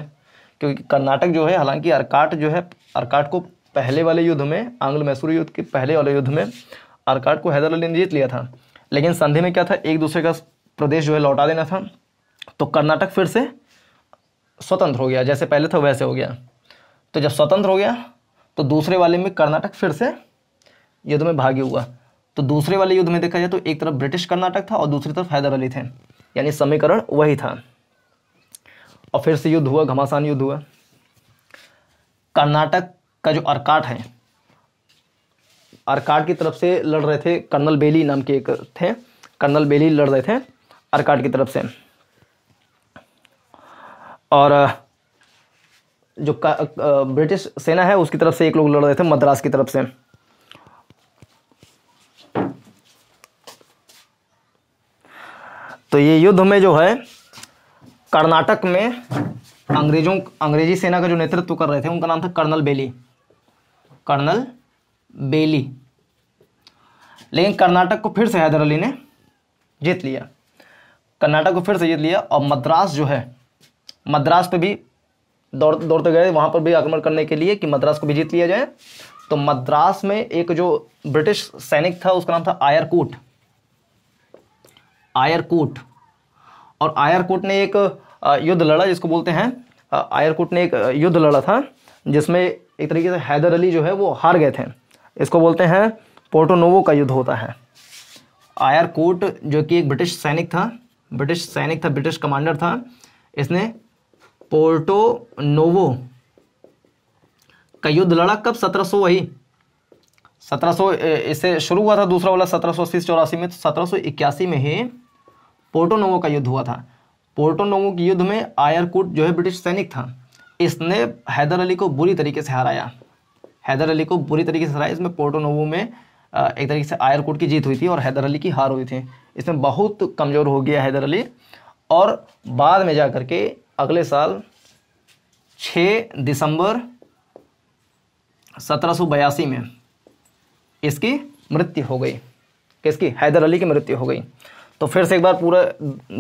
क्योंकि कर्नाटक जो है हालांकि अरकाट जो है अरकाट को पहले वाले युद्ध में आंग्ल मैसूर युद्ध के पहले वाले युद्ध में अरकाट को हैदर अली ने जीत लिया था लेकिन संधि में क्या था एक दूसरे का प्रदेश जो है लौटा देना था तो कर्नाटक फिर से स्वतंत्र हो गया जैसे पहले था वैसे हो गया तो जब स्वतंत्र हो गया तो दूसरे वाले में कर्नाटक फिर से युद्ध में भागी हुआ तो दूसरे वाले युद्ध में देखा जाए तो एक तरफ ब्रिटिश कर्नाटक था और दूसरी तरफ हैदर अली थे यानी समीकरण वही था और फिर से युद्ध हुआ घमासान युद्ध हुआ कर्नाटक का जो अर्काट है अर्काट की तरफ से लड़ रहे थे कर्नल बेली नाम के एक थे कर्नल बेली लड़ रहे थे अर्काट की तरफ से और जो ब्रिटिश सेना है उसकी तरफ से एक लोग लड़ रहे थे मद्रास की तरफ से तो ये युद्ध में जो है कर्नाटक में अंग्रेजों अंग्रेजी सेना का जो नेतृत्व कर रहे थे उनका नाम था कर्नल बेली कर्नल बेली लेकिन कर्नाटक को फिर से हैदर अली ने जीत लिया कर्नाटक को फिर से जीत लिया और मद्रास जो है मद्रास पे भी दौड़ दौड़ते गए वहाँ पर भी आक्रमण करने के लिए कि मद्रास को भी जीत लिया जाए तो मद्रास में एक जो ब्रिटिश सैनिक था उसका नाम था आयरकूट आयरकूट और आयरकूट ने एक युद्ध लड़ा जिसको बोलते हैं आयरकूट ने एक युद्ध लड़ा था जिसमें एक तरीके से हैदर अली जो है वो हार गए थे इसको बोलते हैं पोर्टोनोवो का युद्ध होता है आयरकूट जो कि एक ब्रिटिश सैनिक था ब्रिटिश सैनिक था ब्रिटिश कमांडर था इसने पोर्टो नोवो का युद्ध लड़ा कब सत्रह सौ वही सत्रह इससे शुरू हुआ था दूसरा वाला सत्रह सौ अस्सी चौरासी में तो सत्रह इक्यासी में ही पोर्टोनोवो का युद्ध हुआ था पोर्टोनोवो के युद्ध में आयरकूट जो है ब्रिटिश सैनिक था इसने हैदर अली को बुरी तरीके से हराया हैदर अली को बुरी तरीके से हराया इसमें पोर्टोनोवो में एक तरीके से आयरकूट की जीत हुई थी और हैदर अली की हार हुई थी इसमें बहुत कमज़ोर हो गया हैदर अली और बाद में जा के अगले साल छः दिसंबर सत्रह में इसकी मृत्यु हो गई किसकी हैदर अली की मृत्यु हो गई तो फिर से एक बार पूरा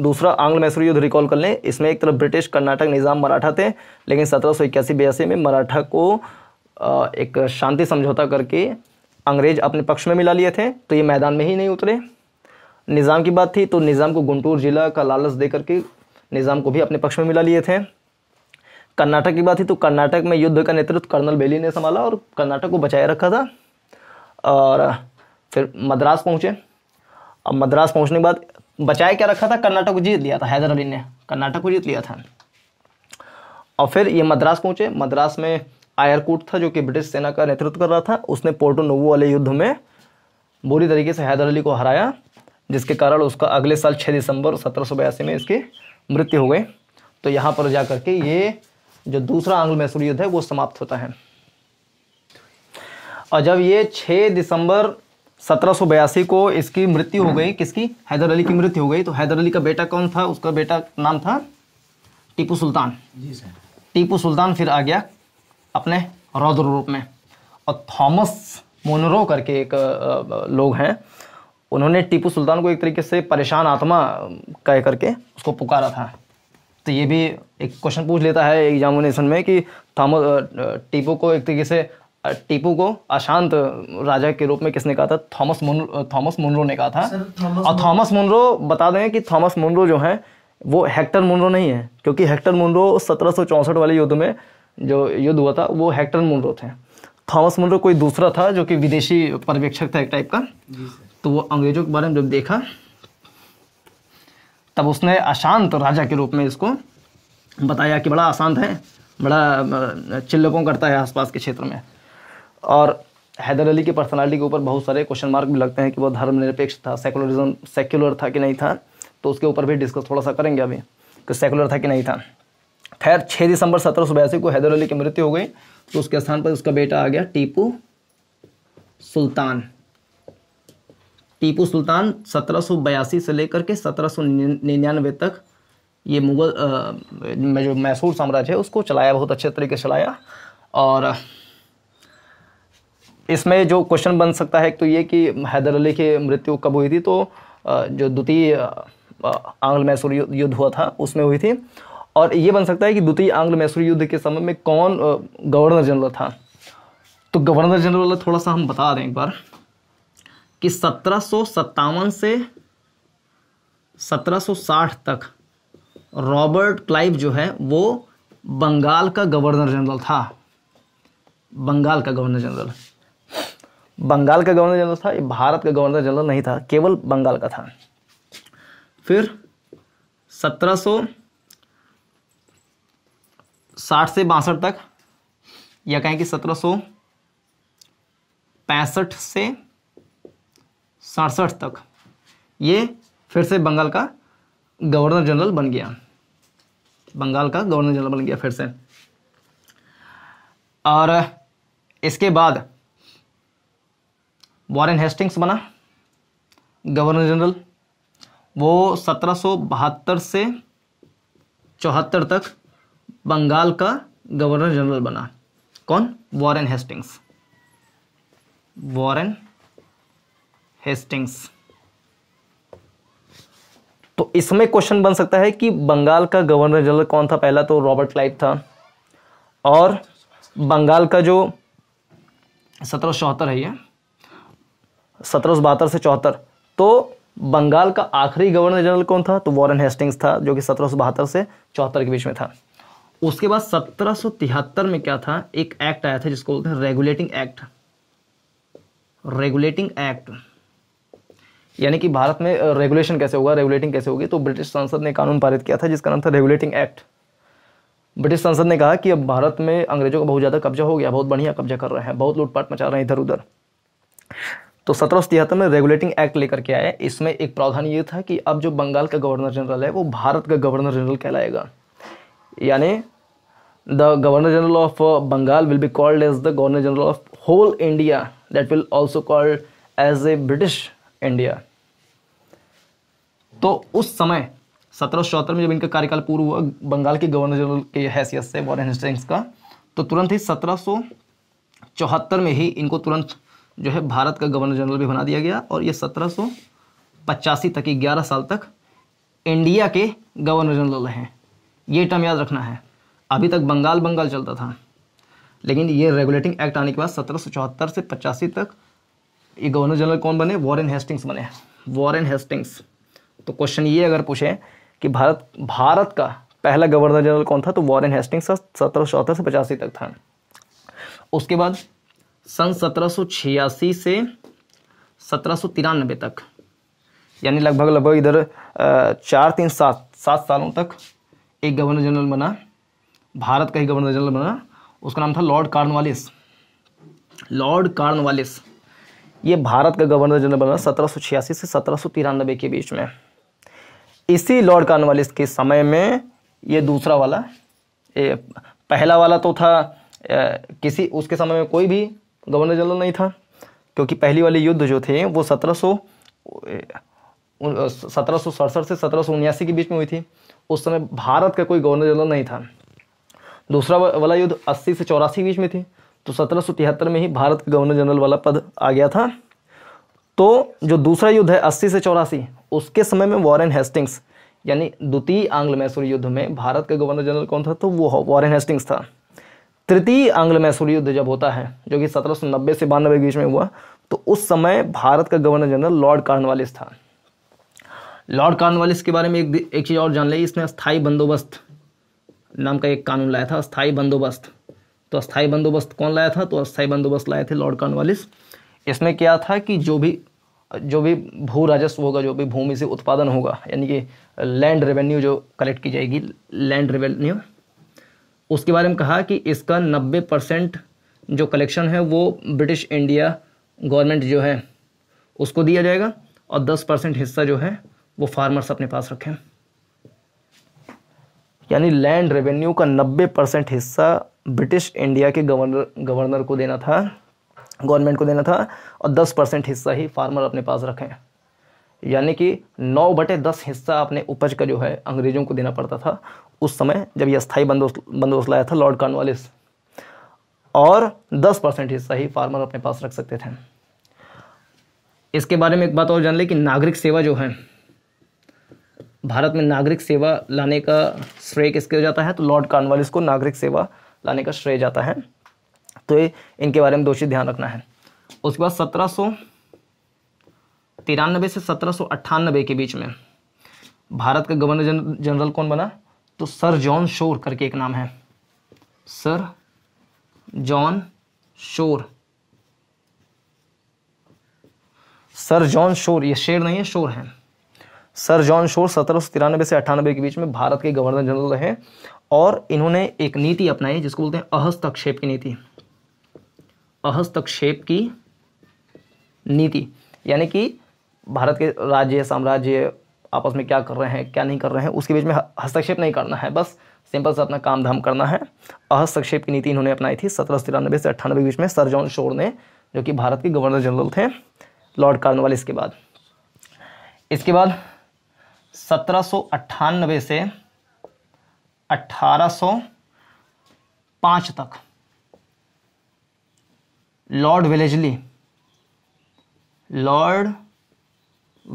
दूसरा आंग्ल मैसूर युद्ध रिकॉल कर लें इसमें एक तरफ ब्रिटिश कर्नाटक निज़ाम मराठा थे लेकिन सत्रह सौ इक्यासी बयासी में मराठा को एक शांति समझौता करके अंग्रेज अपने पक्ष में मिला लिए थे तो ये मैदान में ही नहीं उतरे निज़ाम की बात थी तो निज़ाम को गुंटूर जिला का लालच दे करके निज़ाम को भी अपने पक्ष में मिला लिए थे कर्नाटक की बात थी तो कर्नाटक में युद्ध का नेतृत्व कर्नल बेली ने संभाला और कर्नाटक को बचाए रखा था और फिर मद्रास पहुँचे अब मद्रास पहुंचने के बाद बचाए क्या रखा था कर्नाटक को जीत लिया था हैदर अली ने कर्नाटक को जीत लिया था और फिर ये मद्रास पहुंचे मद्रास में आयरकूट था जो कि ब्रिटिश सेना का नेतृत्व कर रहा था उसने पोर्टो नोवो वाले युद्ध में बुरी तरीके से हैदर अली को हराया जिसके कारण उसका अगले साल छः दिसंबर सत्रह में इसकी मृत्यु हो गई तो यहाँ पर जा करके ये जो दूसरा आंग्ल मैसूर युद्ध है वो समाप्त होता है और जब ये 6 दिसंबर सत्रह को इसकी मृत्यु हो गई किसकी हैदर अली की मृत्यु हो गई तो हैदर अली का बेटा कौन था उसका बेटा नाम था टीपू सुल्तान जी सर टीपू सुल्तान फिर आ गया अपने रौद्र रूप में और थॉमस मोनरो करके एक लोग हैं उन्होंने टीपू सुल्तान को एक तरीके से परेशान आत्मा कह करके उसको पुकारा था तो ये भी एक क्वेश्चन पूछ लेता है एग्जामिनेशन में कि थॉमस टीपू को एक तरीके से टीपू को अशांत राजा के रूप में किसने कहा था थॉमस थॉमस मुनरो ने कहा था और थॉमस मुनरो बता दें कि थॉमस मुनरो जो है वो हेक्टर मुनरो नहीं है क्योंकि हेक्टर मुनरो सत्रह वाले युद्ध में जो युद्ध हुआ था वो हेक्टर मुनरो थे थॉमस मुनरो कोई दूसरा था जो कि विदेशी पर्यवेक्षक था एक टाइप का तो वो अंग्रेजों के बारे में जब देखा तब उसने अशांत राजा के रूप में इसको बताया कि बड़ा अशांत है बड़ा चिल्लकों करता है आसपास के क्षेत्र में और हैदर अली की पर्सनालिटी के ऊपर बहुत सारे क्वेश्चन मार्क भी लगते हैं कि वो धर्मनिरपेक्ष था सेकुलरिज्म सेक्युलर था कि नहीं था तो उसके ऊपर भी डिस्कस थोड़ा सा करेंगे अभी कि सेकुलर था कि नहीं था खैर छः दिसंबर सत्रह को हैदर अली की मृत्यु हो गई तो उसके स्थान पर उसका बेटा आ गया टीपू सुल्तान टीपू सुल्तान सत्रह से लेकर के सत्रह तक ये मुगल जो मैसूर साम्राज्य है उसको चलाया बहुत अच्छे तरीके से चलाया और इसमें जो क्वेश्चन बन सकता है तो ये कि हैदर अली की मृत्यु कब हुई थी तो जो द्वितीय आंग्ल मैसूर युद्ध हुआ था उसमें हुई थी और ये बन सकता है कि द्वितीय आंग्ल मैसूर युद्ध के समय में कौन गवर्नर जनरल था तो गवर्नर जनरल वाला थोड़ा सा हम बता दें एक बार कि सत्रह से 1760 तक रॉबर्ट क्लाइव जो है वो बंगाल का गवर्नर जनरल था बंगाल का गवर्नर जनरल बंगाल का गवर्नर जनरल था ये भारत का गवर्नर जनरल नहीं था केवल बंगाल का था फिर 1760 से बासठ तक या कहें कि सत्रह पैंसठ से सड़सठ तक ये फिर से बंगाल का गवर्नर जनरल बन गया बंगाल का गवर्नर जनरल बन गया फिर से और इसके बाद वॉरेन हेस्टिंग्स बना गवर्नर जनरल वो सत्रह से चौहत्तर तक बंगाल का गवर्नर जनरल बना कौन वॉरेन हेस्टिंग्स वॉरेन हेस्टिंग्स तो इसमें क्वेश्चन बन सकता है कि बंगाल का गवर्नर जनरल कौन था पहला तो रॉबर्ट क्लाइव था और बंगाल का जो सत्रह है ये सत्रह से चौहत्तर तो बंगाल का आखिरी गवर्नर जनरल कौन था तो वॉरन हेस्टिंग्स था जो कि सत्रह से चौहत्तर के बीच में था उसके बाद सत्रह में क्या था एक एक्ट आया था जिसको बोलते हैं रेगुलेटिंग एक्ट रेगुलेटिंग एक्ट यानी कि भारत में रेगुलेशन कैसे होगा रेगुलेटिंग कैसे होगी तो ब्रिटिश संसद ने कानून पारित किया था जिसका नाम था रेगुलेटिंग एक्ट ब्रिटिश संसद ने कहा कि अब भारत में अंग्रेजों का बहुत ज़्यादा कब्जा हो गया बहुत बढ़िया कब्जा कर रहे हैं बहुत लूटपाट मचा रहे हैं इधर उधर तो सत्रह में रेगुलेटिंग एक्ट लेकर के आया इसमें एक प्रावधान ये था कि अब जो बंगाल का गवर्नर जनरल है वो भारत का गवर्नर जनरल कहलाएगा यानी the governor general of Bengal will be called as the governor general of whole India that will also called as a British India तो उस समय सत्रह में जब इनका कार्यकाल पूर्व हुआ बंगाल के गवर्नर जनरल के हैसियत से वॉरन हेस्टिंग्स का तो तुरंत ही सत्रह में ही इनको तुरंत जो है भारत का गवर्नर जनरल भी बना दिया गया और ये सत्रह पचासी तक ग्यारह साल तक इंडिया के गवर्नर जनरल रहे ये टर्म याद रखना है अभी तक बंगाल बंगाल चलता था लेकिन ये रेगुलेटिंग एक्ट आने के बाद सत्रह से पचासी तक ये गवर्नर जनरल कौन बने वॉरेन हेस्टिंग्स बने वॉरेन हेस्टिंग्स तो क्वेश्चन ये अगर पूछें कि भारत भारत का पहला गवर्नर जनरल कौन था तो वॉरेन हेस्टिंग्स का सत्रह से पचासी तक था उसके बाद सन सत्रह से सत्रह तक यानी लगभग लगभग इधर चार तीन सात सात सालों तक एक गवर्नर जनरल बना भारत का ही गवर्नर जनरल बना उसका नाम था लॉर्ड कार्नवालिस लॉर्ड कार्नवालिस ये भारत का गवर्नर जनरल बना सत्रह से सत्रह के बीच में इसी लॉर्ड कार्नवालिस के समय में ये दूसरा वाला ये पहला वाला तो था किसी उसके समय में कोई भी गवर्नर जनरल नहीं था क्योंकि पहली वाले युद्ध जो थे वो सत्रह सौ सत्रह सौ सड़सठ से सत्रह सौ उन्यासी के बीच में हुई थी उस समय भारत का कोई गवर्नर जनरल नहीं था दूसरा वाला युद्ध अस्सी से चौरासी के बीच में थी तो सत्रह सौ तिहत्तर में ही भारत का गवर्नर जनरल वाला पद आ गया था तो जो दूसरा युद्ध है अस्सी से चौरासी उसके समय में वॉरेन हेस्टिंग्स यानी द्वितीय आंग्ल मैसूर युद्ध में भारत का गवर्नर जनरल कौन था तो वो वॉरेन हेस्टिंग्स था तृतीय आंग्ल मैसूरी युद्ध जब होता है जो कि 1790 से बानवे के बीच में हुआ तो उस समय भारत का गवर्नर जनरल लॉर्ड कार्नवालिस था लॉर्ड कार्नवालिस के बारे में एक एक चीज़ और जान ली इसने अस्थाई बंदोबस्त नाम का एक कानून लाया था अस्थाई बंदोबस्त तो अस्थाई बंदोबस्त कौन लाया था तो अस्थाई बंदोबस्त लाए थे लॉर्ड कार्नवालिस इसमें क्या था कि जो भी जो भी भू राजस्व होगा जो भी भूमि से उत्पादन होगा यानी कि लैंड रेवेन्यू जो कलेक्ट की जाएगी लैंड रेवेन्यू उसके बारे में कहा कि इसका 90 परसेंट जो कलेक्शन है वो ब्रिटिश इंडिया गवर्नमेंट जो है उसको दिया जाएगा और 10 परसेंट हिस्सा जो है वो फार्मर्स अपने पास रखें यानी लैंड रेवेन्यू का 90 परसेंट हिस्सा ब्रिटिश इंडिया के गवर्नर गवर्नर को देना था गवर्नमेंट को देना था और 10 परसेंट हिस्सा ही फार्मर अपने पास रखें यानी कि नौ बटे दस हिस्सा अपने उपज का जो है अंग्रेज़ों को देना पड़ता था उस समय जब यह स्थायी बंदोबस्त बंदोबस्त लाया था लॉर्ड कार्नवालिस और दस परसेंट हिस्सा ही फार्मर अपने पास रख सकते थे इसके बारे में एक बात और जान लें कि नागरिक सेवा जो है भारत में नागरिक सेवा लाने का श्रेय किसके हो जाता है तो लॉर्ड कार्नवालिस को नागरिक सेवा लाने का श्रेय जाता है तो इनके बारे में दोषी ध्यान रखना है उसके बाद सत्रह तिरानबे से सत्रह के बीच में भारत का गवर्नर जनरल कौन बना तो सर जॉन शोर करके एक नाम है sir John Shore sir John Shore ये शेर नहीं है शोर है सर जॉन शोर सत्रह सौ तिरानबे से अट्ठानबे के बीच में भारत के गवर्नर जनरल रहे और इन्होंने एक नीति अपनाई जिसको बोलते हैं अहस्तक्षेप की नीति अहस्तक्षेप की नीति यानी कि भारत के राज्य साम्राज्य आपस में क्या कर रहे हैं क्या नहीं कर रहे हैं उसके बीच में हस्तक्षेप नहीं करना है बस सिंपल सा अपना काम धाम करना है अहस्तक्षेप की नीति इन्होंने अपनाई थी सत्रह सौ तिरानबे से अट्ठानबे के बीच में सर जॉन शोर ने जो कि भारत के गवर्नर जनरल थे लॉर्ड कार्नवाल इसके बाद इसके बाद सत्रह से अट्ठारह तक लॉर्ड विलेजली लॉर्ड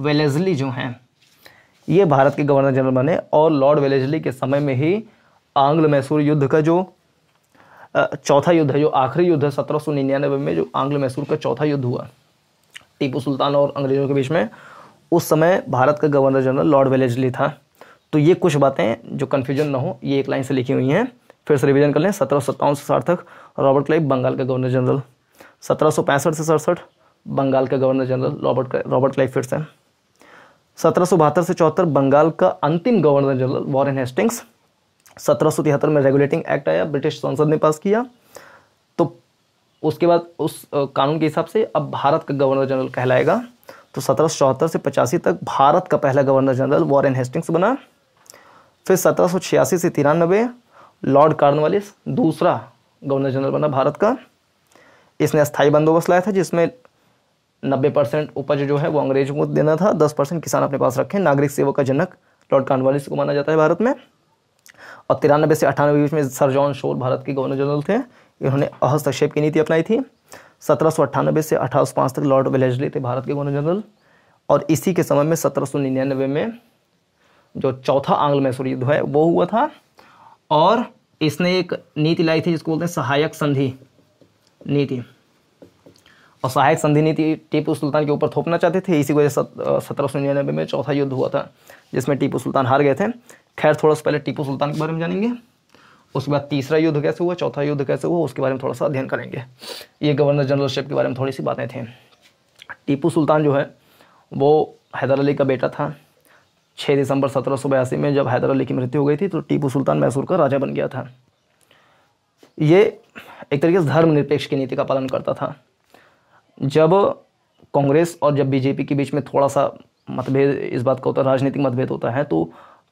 वेलेजली जो हैं ये भारत के गवर्नर जनरल बने और लॉर्ड वेलेजली के समय में ही आंग्ल मैसूर युद्ध का जो चौथा युद्ध है जो आखिरी युद्ध है सत्रह में जो आंग्ल मैसूर का चौथा युद्ध हुआ टीपू सुल्तान और अंग्रेजों के बीच में उस समय भारत का गवर्नर जनरल लॉर्ड वेलेजली था तो ये कुछ बातें जो कन्फ्यूजन ना हो ये एक लाइन से लिखी हुई हैं फिर से रिविजन कर लें सत्रह सत्तावन से सार्थक रॉबर्ट क्लाइव बंगाल का गवर्नर जनरल सत्रह से सड़सठ बंगाल का governor general Robert Robert Clive फिर से सत्रह से चौहत्तर बंगाल का अंतिम गवर्नर जनरल वॉरेन हेस्टिंग्स सत्रह में रेगुलेटिंग एक्ट आया ब्रिटिश संसद ने पास किया तो उसके बाद उस कानून के हिसाब से अब भारत का गवर्नर जनरल कहलाएगा तो सत्रह से पचासी तक भारत का पहला गवर्नर जनरल वॉरेन हेस्टिंग्स बना फिर सत्रह से तिरानबे लॉर्ड कार्नवालिस दूसरा गवर्नर जनरल बना भारत का इसने अस्थायी बंदोबस्त लाया था जिसमें नब्बे परसेंट उपज जो है वो अंग्रेजों को देना था दस परसेंट किसान अपने पास रखें नागरिक सेवा का जनक लॉर्ड कार्नवालिस को माना जाता है भारत में और तिरानबे से अट्ठानबे बीच में सर जॉन शोर भारत के गवर्नर जनरल थे इन्होंने हस्तक्षेप की नीति अपनाई थी सत्रह से अठारह तक लॉर्ड वेलेजली थे भारत के गवर्नर जनरल और इसी के समय में सत्रह में जो चौथा आंग्ल मैसूर युद्ध है वो हुआ था और इसने एक नीति लाई थी जिसको बोलते हैं सहायक संधि नीति और सहायक संधि नीति टीपू सुल्तान के ऊपर थोपना चाहते थे इसी वजह से सत्रह सौ निन्यानबे में चौथा युद्ध हुआ था जिसमें टीपू सुल्तान हार गए थे खैर थोड़ा सा पहले टीपू सुल्तान के बारे में जानेंगे उसके बाद तीसरा युद्ध कैसे हुआ चौथा युद्ध कैसे हुआ उसके बारे में थोड़ा सा अध्ययन करेंगे ये गवर्नर जनरलशिप के बारे में थोड़ी सी बातें थी टीपू सुल्तान जो है वो हैदर अली का बेटा था छः दिसंबर सत्रह में जब हैदर अली की मृत्यु हो गई थी तो टीपू सुल्तान मैसूर का राजा बन गया था ये एक तरीके से धर्मनिरपेक्ष की नीति का पालन करता था जब कांग्रेस और जब बीजेपी के बीच में थोड़ा सा मतभेद इस बात का होता है राजनीतिक मतभेद होता है तो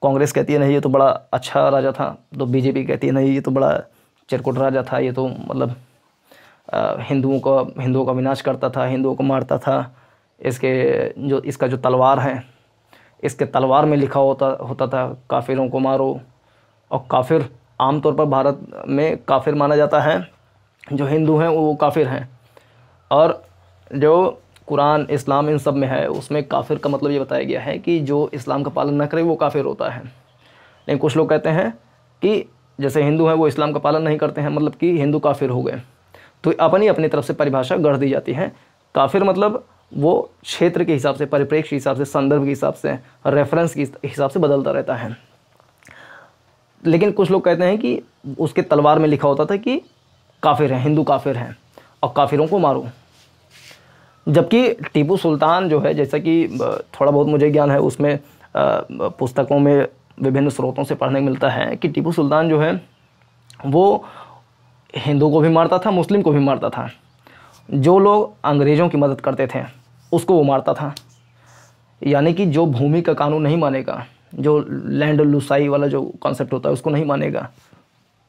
कांग्रेस कहती है नहीं ये तो बड़ा अच्छा राजा था तो बीजेपी कहती है नहीं ये तो बड़ा चिरकुट राजा था ये तो मतलब हिंदुओं का हिंदुओं का विनाश करता था हिंदुओं को मारता था इसके जो इसका जो तलवार है इसके तलवार में लिखा होता होता था काफिरों को मारो और काफिर आमतौर पर भारत में काफिर माना जाता है जो हिंदू हैं वो काफिर हैं और जो कुरान इस्लाम इन सब में है उसमें काफिर का मतलब ये बताया गया है कि जो इस्लाम का पालन ना करे वो काफिर होता है लेकिन कुछ लोग कहते हैं कि जैसे हिंदू हैं वो इस्लाम का पालन नहीं करते हैं मतलब कि हिंदू काफिर हो गए तो अपनी अपनी तरफ से परिभाषा गढ़ दी जाती है काफिर मतलब वो क्षेत्र के हिसाब से परिप्रेक्ष्य के हिसाब से संदर्भ के हिसाब से रेफरेंस के हिसाब से बदलता रहता है लेकिन कुछ लोग कहते हैं कि उसके तलवार में लिखा होता था कि काफिर है हिंदू काफिर हैं और काफिरों को मारो जबकि टीपू सुल्तान जो है जैसा कि थोड़ा बहुत मुझे ज्ञान है उसमें पुस्तकों में विभिन्न स्रोतों से पढ़ने मिलता है कि टीपू सुल्तान जो है वो हिंदू को भी मारता था मुस्लिम को भी मारता था जो लोग अंग्रेज़ों की मदद करते थे उसको वो मारता था यानी कि जो भूमि का कानून नहीं मानेगा जो लैंड लुसाई वाला जो कॉन्सेप्ट होता है उसको नहीं मानेगा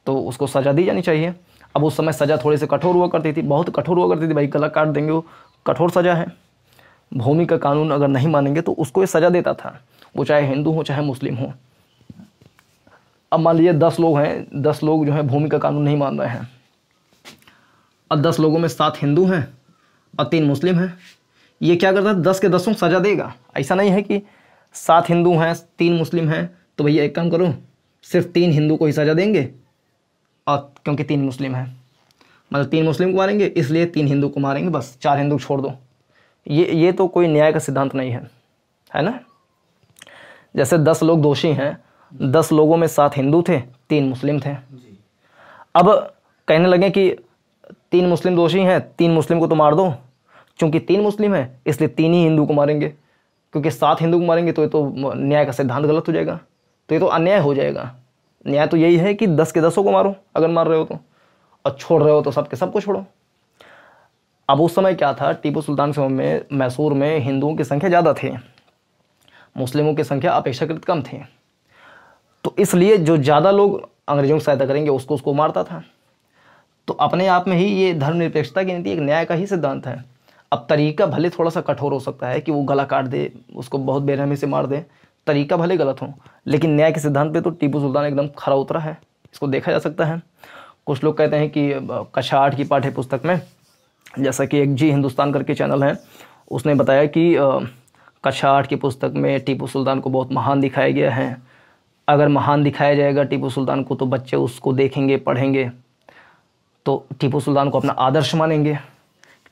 तो उसको सज़ा दी जानी चाहिए अब उस समय सज़ा थोड़ी से कठोर हुआ करती थी बहुत कठोर हुआ करती थी भाई गला काट देंगे कठोर सज़ा है भूमि का कानून अगर नहीं मानेंगे तो उसको ये सज़ा देता था वो चाहे हिंदू हो चाहे मुस्लिम हो अब मान लीजिए दस लोग हैं दस लोग जो है भूमि का कानून नहीं मान रहे हैं अब दस लोगों में सात हिंदू हैं और तीन मुस्लिम हैं ये क्या करता है दस के दसों सज़ा देगा ऐसा नहीं है कि सात हिंदू हैं तीन मुस्लिम हैं तो भैया एक काम करो सिर्फ तीन हिंदू को ही सज़ा देंगे और क्योंकि तीन मुस्लिम हैं मतलब तीन मुस्लिम को मारेंगे इसलिए तीन हिंदू को मारेंगे बस चार हिंदू छोड़ दो ये ये तो कोई न्याय का सिद्धांत नहीं है है ना जैसे दस लोग दोषी हैं दस लोगों में सात हिंदू थे तीन मुस्लिम थे अब कहने लगे कि तीन मुस्लिम दोषी हैं तीन मुस्लिम को तो मार दो क्योंकि तीन मुस्लिम हैं इसलिए तीन ही हिंदू को मारेंगे क्योंकि सात हिंदू को मारेंगे तो ये तो न्याय का सिद्धांत गलत हो जाएगा तो ये तो अन्याय हो जाएगा न्याय तो यही है कि दस के दसों को मारो अगर मार रहे हो तो और छोड़ रहे हो तो सबके सबको छोड़ो अब उस समय क्या था टीपू सुल्तान के समय में मैसूर में हिंदुओं की संख्या ज़्यादा थी मुस्लिमों की संख्या अपेक्षाकृत कम थी तो इसलिए जो ज़्यादा लोग अंग्रेजों की सहायता करेंगे उसको उसको मारता था तो अपने आप में ही ये धर्मनिरपेक्षता की नीति एक न्याय का ही सिद्धांत है अब तरीका भले थोड़ा सा कठोर हो सकता है कि वो गला काट दे उसको बहुत बेरहमी से मार दे तरीका भले गलत हो लेकिन न्याय के सिद्धांत पे तो टीपू सुल्तान एकदम खरा उतरा है इसको देखा जा सकता है कुछ लोग कहते हैं कि कशाठ की पाठ्य पुस्तक में जैसा कि एक जी हिंदुस्तान करके चैनल हैं उसने बताया कि आठ की पुस्तक में टीपू सुल्तान को बहुत महान दिखाया गया है अगर महान दिखाया जाएगा टीपू सुल्तान को तो बच्चे उसको देखेंगे पढ़ेंगे तो टीपू सुल्तान को अपना आदर्श मानेंगे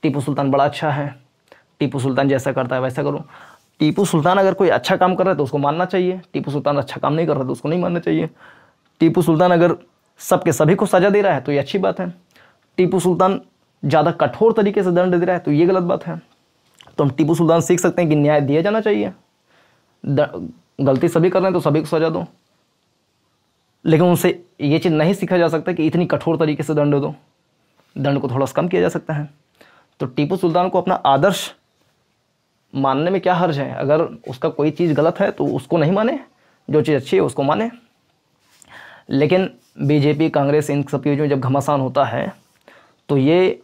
टीपू सुल्तान बड़ा अच्छा है टीपू सुल्तान जैसा करता है वैसा करो टीपू सुल्तान अगर कोई अच्छा काम कर रहा है तो उसको मानना चाहिए टीपू सुल्तान अच्छा काम नहीं कर रहा तो उसको नहीं मानना चाहिए टीपू सुल्तान अगर सबके सभी को सजा दे रहा है तो ये अच्छी बात है टीपू सुल्तान ज़्यादा कठोर तरीके से दंड दे रहा है तो ये गलत बात है तो हम टीपू सुल्तान सीख सकते हैं कि न्याय दिया जाना चाहिए गलती सभी कर रहे हैं तो सभी को सजा दो लेकिन उनसे ये चीज़ नहीं सीखा जा सकता कि इतनी कठोर तरीके से दंड दो दंड को थोड़ा सा कम किया जा सकता है तो टीपू सुल्तान को अपना आदर्श मानने में क्या हर्ज है अगर उसका कोई चीज़ गलत है तो उसको नहीं माने जो चीज़ अच्छी है उसको माने लेकिन बीजेपी कांग्रेस इन सब चीज़ों में जब घमासान होता है तो ये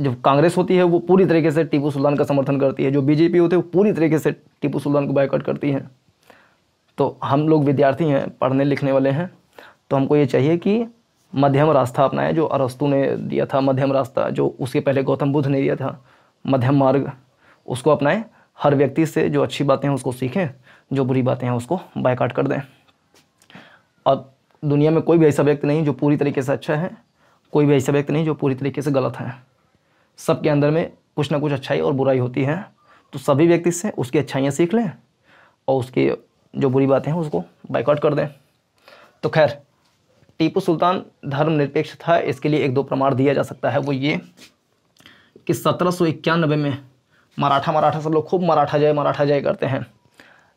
जब कांग्रेस होती है वो पूरी तरीके से टीपू सुल्तान का समर्थन करती है जो बीजेपी होती है वो पूरी तरीके से टीपू सुल्तान को बायकॉट करती है तो हम लोग विद्यार्थी हैं पढ़ने लिखने वाले हैं तो हमको ये चाहिए कि मध्यम रास्ता अपनाएं जो अरस्तु ने दिया था मध्यम रास्ता जो उसके पहले गौतम बुद्ध ने दिया था मध्यम मार्ग उसको अपनाएं हर व्यक्ति से जो अच्छी बातें हैं उसको सीखें जो बुरी बातें हैं उसको बायकाट कर दें और दुनिया में कोई भी ऐसा व्यक्ति नहीं जो पूरी तरीके से अच्छा है कोई भी ऐसा व्यक्ति नहीं जो पूरी तरीके से गलत है सबके अंदर में कुछ ना कुछ अच्छाई और बुराई होती है तो सभी व्यक्ति से उसकी अच्छाइयाँ सीख लें और उसकी जो बुरी बातें हैं उसको बाइकआउट कर दें तो खैर टीपू सुल्तान धर्मनिरपेक्ष था इसके लिए एक दो प्रमाण दिया जा सकता है वो ये कि सत्रह सौ इक्यानबे में मराठा मराठा सब लोग खूब मराठा जय मराठा जय करते हैं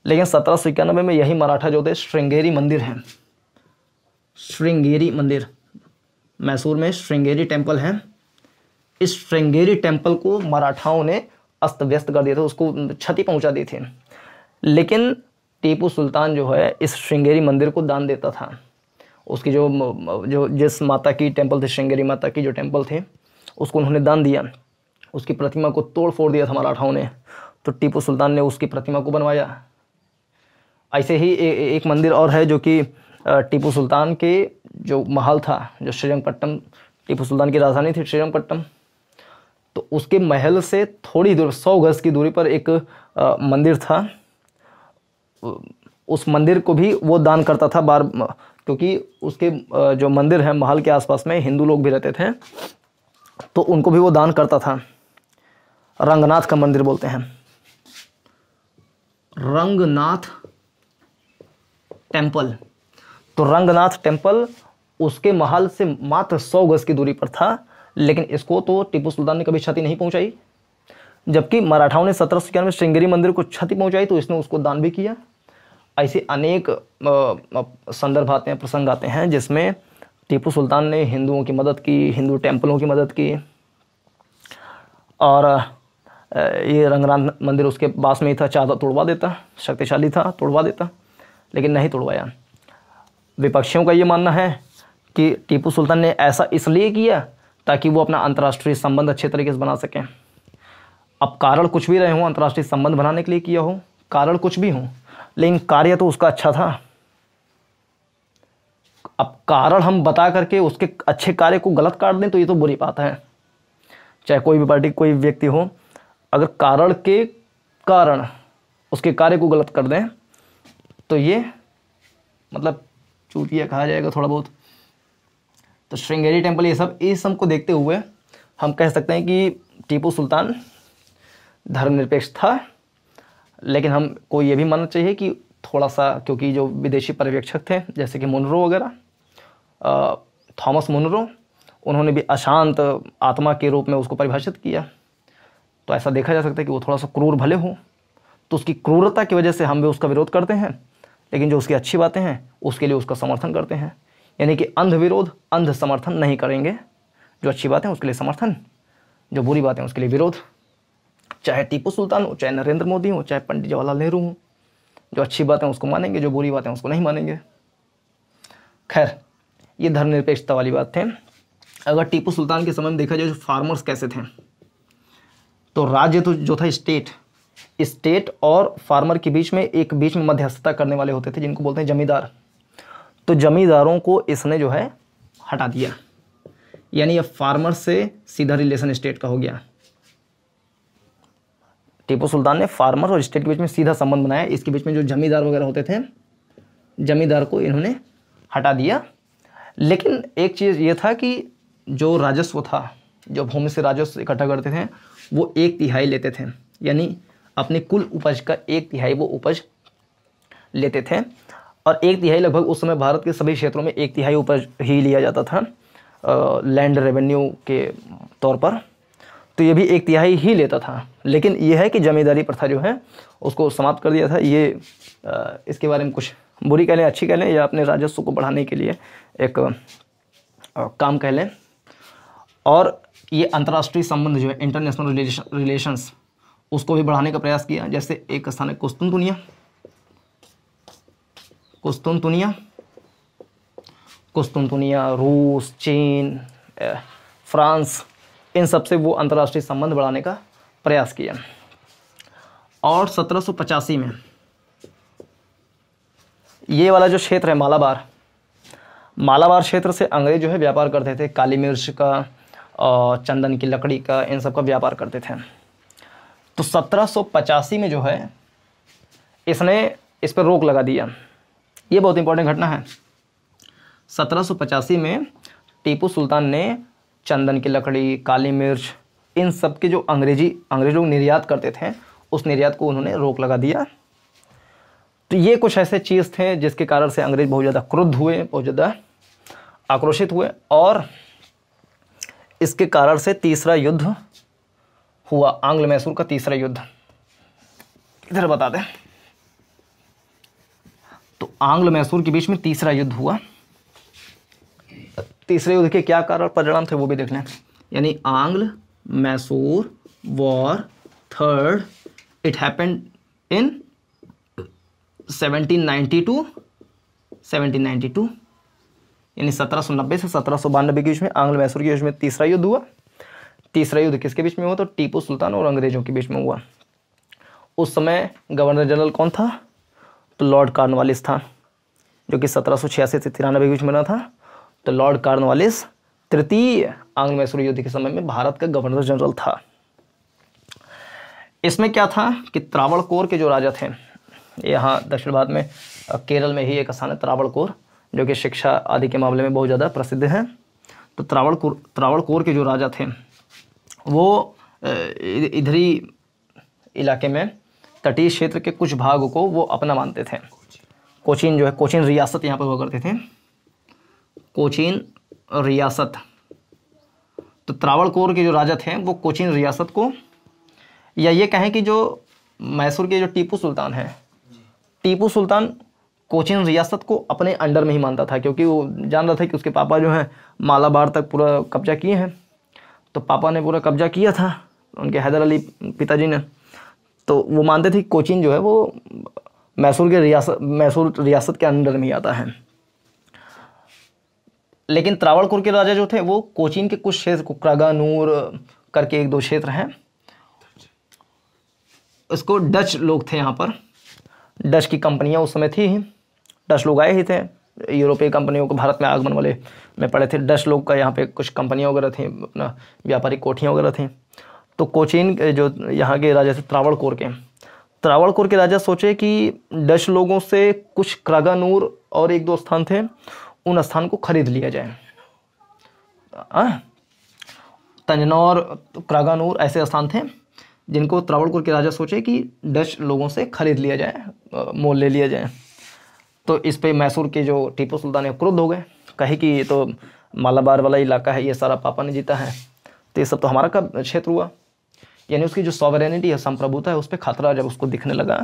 लेकिन सत्रह सौ इक्यानबे में यही मराठा जो थे श्रृंगेरी मंदिर है श्रृंगेरी मंदिर मैसूर में श्रृंगेरी टेम्पल है इस श्रृंगेरी टेम्पल को मराठाओं ने अस्त व्यस्त कर दिया था उसको क्षति पहुंचा दी थी लेकिन टीपू सुल्तान जो है इस श्रृंगेरी मंदिर को दान देता था उसकी जो जो जिस माता की टेम्पल थे श्रृंगेरी माता की जो टेम्पल थे उसको उन्होंने दान दिया उसकी प्रतिमा को तोड़ फोड़ दिया था मराठाओं ने तो टीपू सुल्तान ने उसकी प्रतिमा को बनवाया ऐसे ही ए, ए, एक मंदिर और है जो कि टीपू सुल्तान के जो महल था जो श्रीरंगपट्टम टीपू सुल्तान की राजधानी थी श्रीरंगपट्टम तो उसके महल से थोड़ी दूर सौ गज की दूरी पर एक आ, मंदिर था उस मंदिर को भी वो दान करता था बार क्योंकि उसके आ, जो मंदिर है महल के आसपास में हिंदू लोग भी रहते थे तो उनको भी वो दान करता था रंगनाथ का मंदिर बोलते हैं रंगनाथ टेम्पल तो रंगनाथ टेम्पल उसके महल से मात्र सौ गज की दूरी पर था लेकिन इसको तो टीपू सुल्तान ने कभी क्षति नहीं पहुंचाई जबकि मराठाओं ने सत्रह सौ इक्यानवे श्रृंगेरी मंदिर को क्षति पहुंचाई तो इसने उसको दान भी किया ऐसे अनेक संदर्भ आते हैं प्रसंग आते हैं जिसमें टीपू सुल्तान ने हिंदुओं की मदद की हिंदू टेम्पलों की मदद की और ये रंगनाथ मंदिर उसके पास में ही था चादर तो तोड़वा देता शक्तिशाली था तोड़वा देता लेकिन नहीं तोड़वाया विपक्षियों का ये मानना है कि टीपू सुल्तान ने ऐसा इसलिए किया ताकि वो अपना अंतर्राष्ट्रीय संबंध अच्छे तरीके से बना सकें अब कारण कुछ भी रहे हों अंतर्राष्ट्रीय संबंध बनाने के लिए किया हो कारण कुछ भी हो लेकिन कार्य तो उसका अच्छा था अब कारण हम बता करके उसके अच्छे कार्य को गलत काट दें तो ये तो बुरी बात है चाहे कोई भी पार्टी कोई व्यक्ति हो अगर कारण के कारण उसके कार्य को गलत कर दें तो ये मतलब चूतिया कहा जाएगा थोड़ा बहुत तो श्रृंगेरी टेम्पल ये सब इस सब को देखते हुए हम कह सकते हैं कि टीपू सुल्तान धर्मनिरपेक्ष था लेकिन हमको ये भी मानना चाहिए कि थोड़ा सा क्योंकि जो विदेशी पर्यवेक्षक थे जैसे कि मुनरो वगैरह थॉमस मुनरो उन्होंने भी अशांत आत्मा के रूप में उसको परिभाषित किया तो ऐसा देखा जा सकता है कि वो थोड़ा सा क्रूर भले हो तो उसकी क्रूरता की वजह से हम भी उसका विरोध करते हैं लेकिन जो उसकी अच्छी बातें हैं उसके लिए उसका समर्थन करते हैं यानी कि अंध विरोध अंध समर्थन नहीं करेंगे जो अच्छी बातें उसके लिए समर्थन जो बुरी बातें उसके लिए विरोध चाहे टीपू सुल्तान हो चाहे नरेंद्र मोदी हो चाहे पंडित जवाहरलाल नेहरू हो जो अच्छी बातें उसको मानेंगे जो बुरी बातें उसको नहीं मानेंगे खैर ये धर्मनिरपेक्षता वाली बात थे अगर टीपू सुल्तान के समय में देखा जाए जो फार्मर्स कैसे थे तो राज्य तो जो था स्टेट स्टेट और फार्मर के बीच में एक बीच में मध्यस्थता करने वाले होते थे जिनको बोलते हैं जमींदार तो जमींदारों को इसने जो है हटा दिया यानी अब फार्मर से सीधा रिलेशन स्टेट का हो गया टीपू सुल्तान ने फार्मर और स्टेट के बीच में सीधा संबंध बनाया इसके बीच में जो जमींदार वगैरह होते थे जमींदार को इन्होंने हटा दिया लेकिन एक चीज़ ये था कि जो राजस्व था जो भूमि से राजस्व इकट्ठा करते थे वो एक तिहाई लेते थे यानी अपनी कुल उपज का एक तिहाई वो उपज लेते थे और एक तिहाई लगभग उस समय भारत के सभी क्षेत्रों में एक तिहाई उपज ही लिया जाता था लैंड रेवेन्यू के तौर पर तो ये भी एक तिहाई ही लेता था लेकिन यह है कि जमींदारी प्रथा जो है उसको समाप्त कर दिया था ये आ, इसके बारे में कुछ बुरी कह लें अच्छी कह लें या अपने राजस्व को बढ़ाने के लिए एक आ, काम कह लें और ये अंतर्राष्ट्रीय संबंध जो है इंटरनेशनल रिलेशन रिलेशंस उसको भी बढ़ाने का प्रयास किया जैसे एक स्थान है कुस्तुन कुस्तुनतुनिया कुस्तुन कुस्तुनतुनिया रूस चीन फ्रांस इन सब से वो अंतर्राष्ट्रीय संबंध बढ़ाने का प्रयास किया और सत्रह में ये वाला जो क्षेत्र है मालाबार मालाबार क्षेत्र से अंग्रेज जो है व्यापार करते थे काली मिर्च का और चंदन की लकड़ी का इन सब का व्यापार करते थे तो सत्रह में जो है इसने इस पर रोक लगा दिया ये बहुत इंपॉर्टेंट घटना है सत्रह में टीपू सुल्तान ने चंदन की लकड़ी काली मिर्च इन सब के जो अंग्रेजी अंग्रेज लोग निर्यात करते थे उस निर्यात को उन्होंने रोक लगा दिया तो ये कुछ ऐसे चीज़ थे जिसके कारण से अंग्रेज बहुत ज़्यादा क्रुद्ध हुए बहुत ज़्यादा आक्रोशित हुए और इसके कारण से तीसरा युद्ध हुआ आंग्ल मैसूर का तीसरा युद्ध इधर बता दें तो आंग्ल मैसूर के बीच में तीसरा युद्ध हुआ तीसरे युद्ध के क्या कारण परिणाम थे वो भी देख लें यानी आंग्ल Mysore war third it happened in 1792 1792 यानी सत्रह से सत्रह सौ बानबे के बीच में आंग्ल मैसूर के बीच में तीसरा युद्ध हुआ तीसरा युद्ध किसके बीच में हुआ तो टीपू सुल्तान और अंग्रेजों के बीच में हुआ उस समय गवर्नर जनरल कौन था तो लॉर्ड कार्नवालिस था जो कि सत्रह से तिरानवे के बीच में बना था तो लॉर्ड कार्नवालिस तृतीय आंग्ल मैसूर युद्ध के समय में भारत का गवर्नर जनरल था इसमें क्या था कि त्रावण कोर के जो राजा थे यहाँ दक्षिण भारत में केरल में ही एक स्थान है कोर जो कि शिक्षा आदि के मामले में बहुत ज़्यादा प्रसिद्ध है तो त्रावण त्रावण कोर के जो राजा थे वो इधर ही इलाके में तटीय क्षेत्र के कुछ भाग को वो अपना मानते थे कोचीन जो है कोचीन रियासत यहाँ पर हुआ करते थे कोचीन रियासत तो त्रावणकोर के जो राजा थे वो कोचीन रियासत को या ये कहें कि जो मैसूर के जो टीपू सुल्तान है टीपू सुल्तान कोचीन रियासत को अपने अंडर में ही मानता था क्योंकि वो जान रहा था कि उसके पापा जो हैं मालाबार तक पूरा कब्जा किए हैं तो पापा ने पूरा कब्जा किया था उनके हैदर अली पिताजी ने तो वो मानते थे कोचिन जो है वो मैसूर के रियासत मैसूर रियासत के अंडर में आता है लेकिन त्रावणकोर के राजा जो थे वो कोचीन के कुछ क्षेत्र नूर करके एक दो क्षेत्र हैं इसको डच लोग थे यहाँ पर डच की कंपनियाँ उस समय थी डच लोग आए ही थे यूरोपीय कंपनियों को भारत में आगमन वाले में पड़े थे डच लोग का यहाँ पे कुछ कंपनियाँ वगैरह थी अपना व्यापारिक कोठियाँ वगैरह थी तो कोचीन जो यहाँ के राजा थे त्रावणकोर के त्रावणकोर के राजा सोचे कि डच लोगों से कुछ क्रागानूर और एक दो स्थान थे उन स्थान को खरीद लिया जाए तंजनौर क्रागानूर ऐसे स्थान थे जिनको त्रावणकोर के राजा सोचे कि डच लोगों से खरीद लिया जाए मोल ले लिया जाए तो इस पर मैसूर के जो टीपू सुल्तान है क्रुद्ध हो गए कहे कि ये तो मालाबार वाला इलाका है ये सारा पापा ने जीता है तो ये सब तो हमारा का क्षेत्र हुआ यानी उसकी जो सॉवरेनिटी है संप्रभुता है उस पर खतरा जब उसको दिखने लगा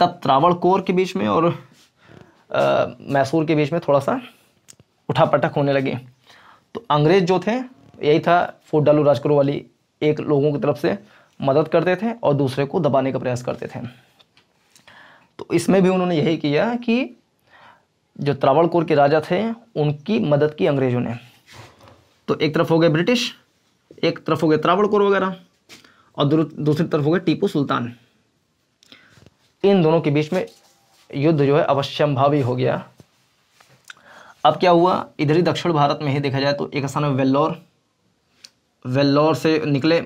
तब त्रावण कोर के बीच में और मैसूर के बीच में थोड़ा सा उठापटक होने लगी तो अंग्रेज जो थे यही था फोट डालू राजकुरु वाली एक लोगों की तरफ से मदद करते थे और दूसरे को दबाने का प्रयास करते थे तो इसमें भी उन्होंने यही किया कि जो त्रावणकोर के राजा थे उनकी मदद की अंग्रेज़ों ने तो एक तरफ हो गए ब्रिटिश एक तरफ हो गए त्रावणकोर वगैरह और दूसरी तरफ हो गए टीपू सुल्तान इन दोनों के बीच में युद्ध जो है अवश्यंभावी हो गया अब क्या हुआ इधर ही दक्षिण भारत में ही देखा जाए तो एक स्थान है वेल्लोर वेल्लोर से निकले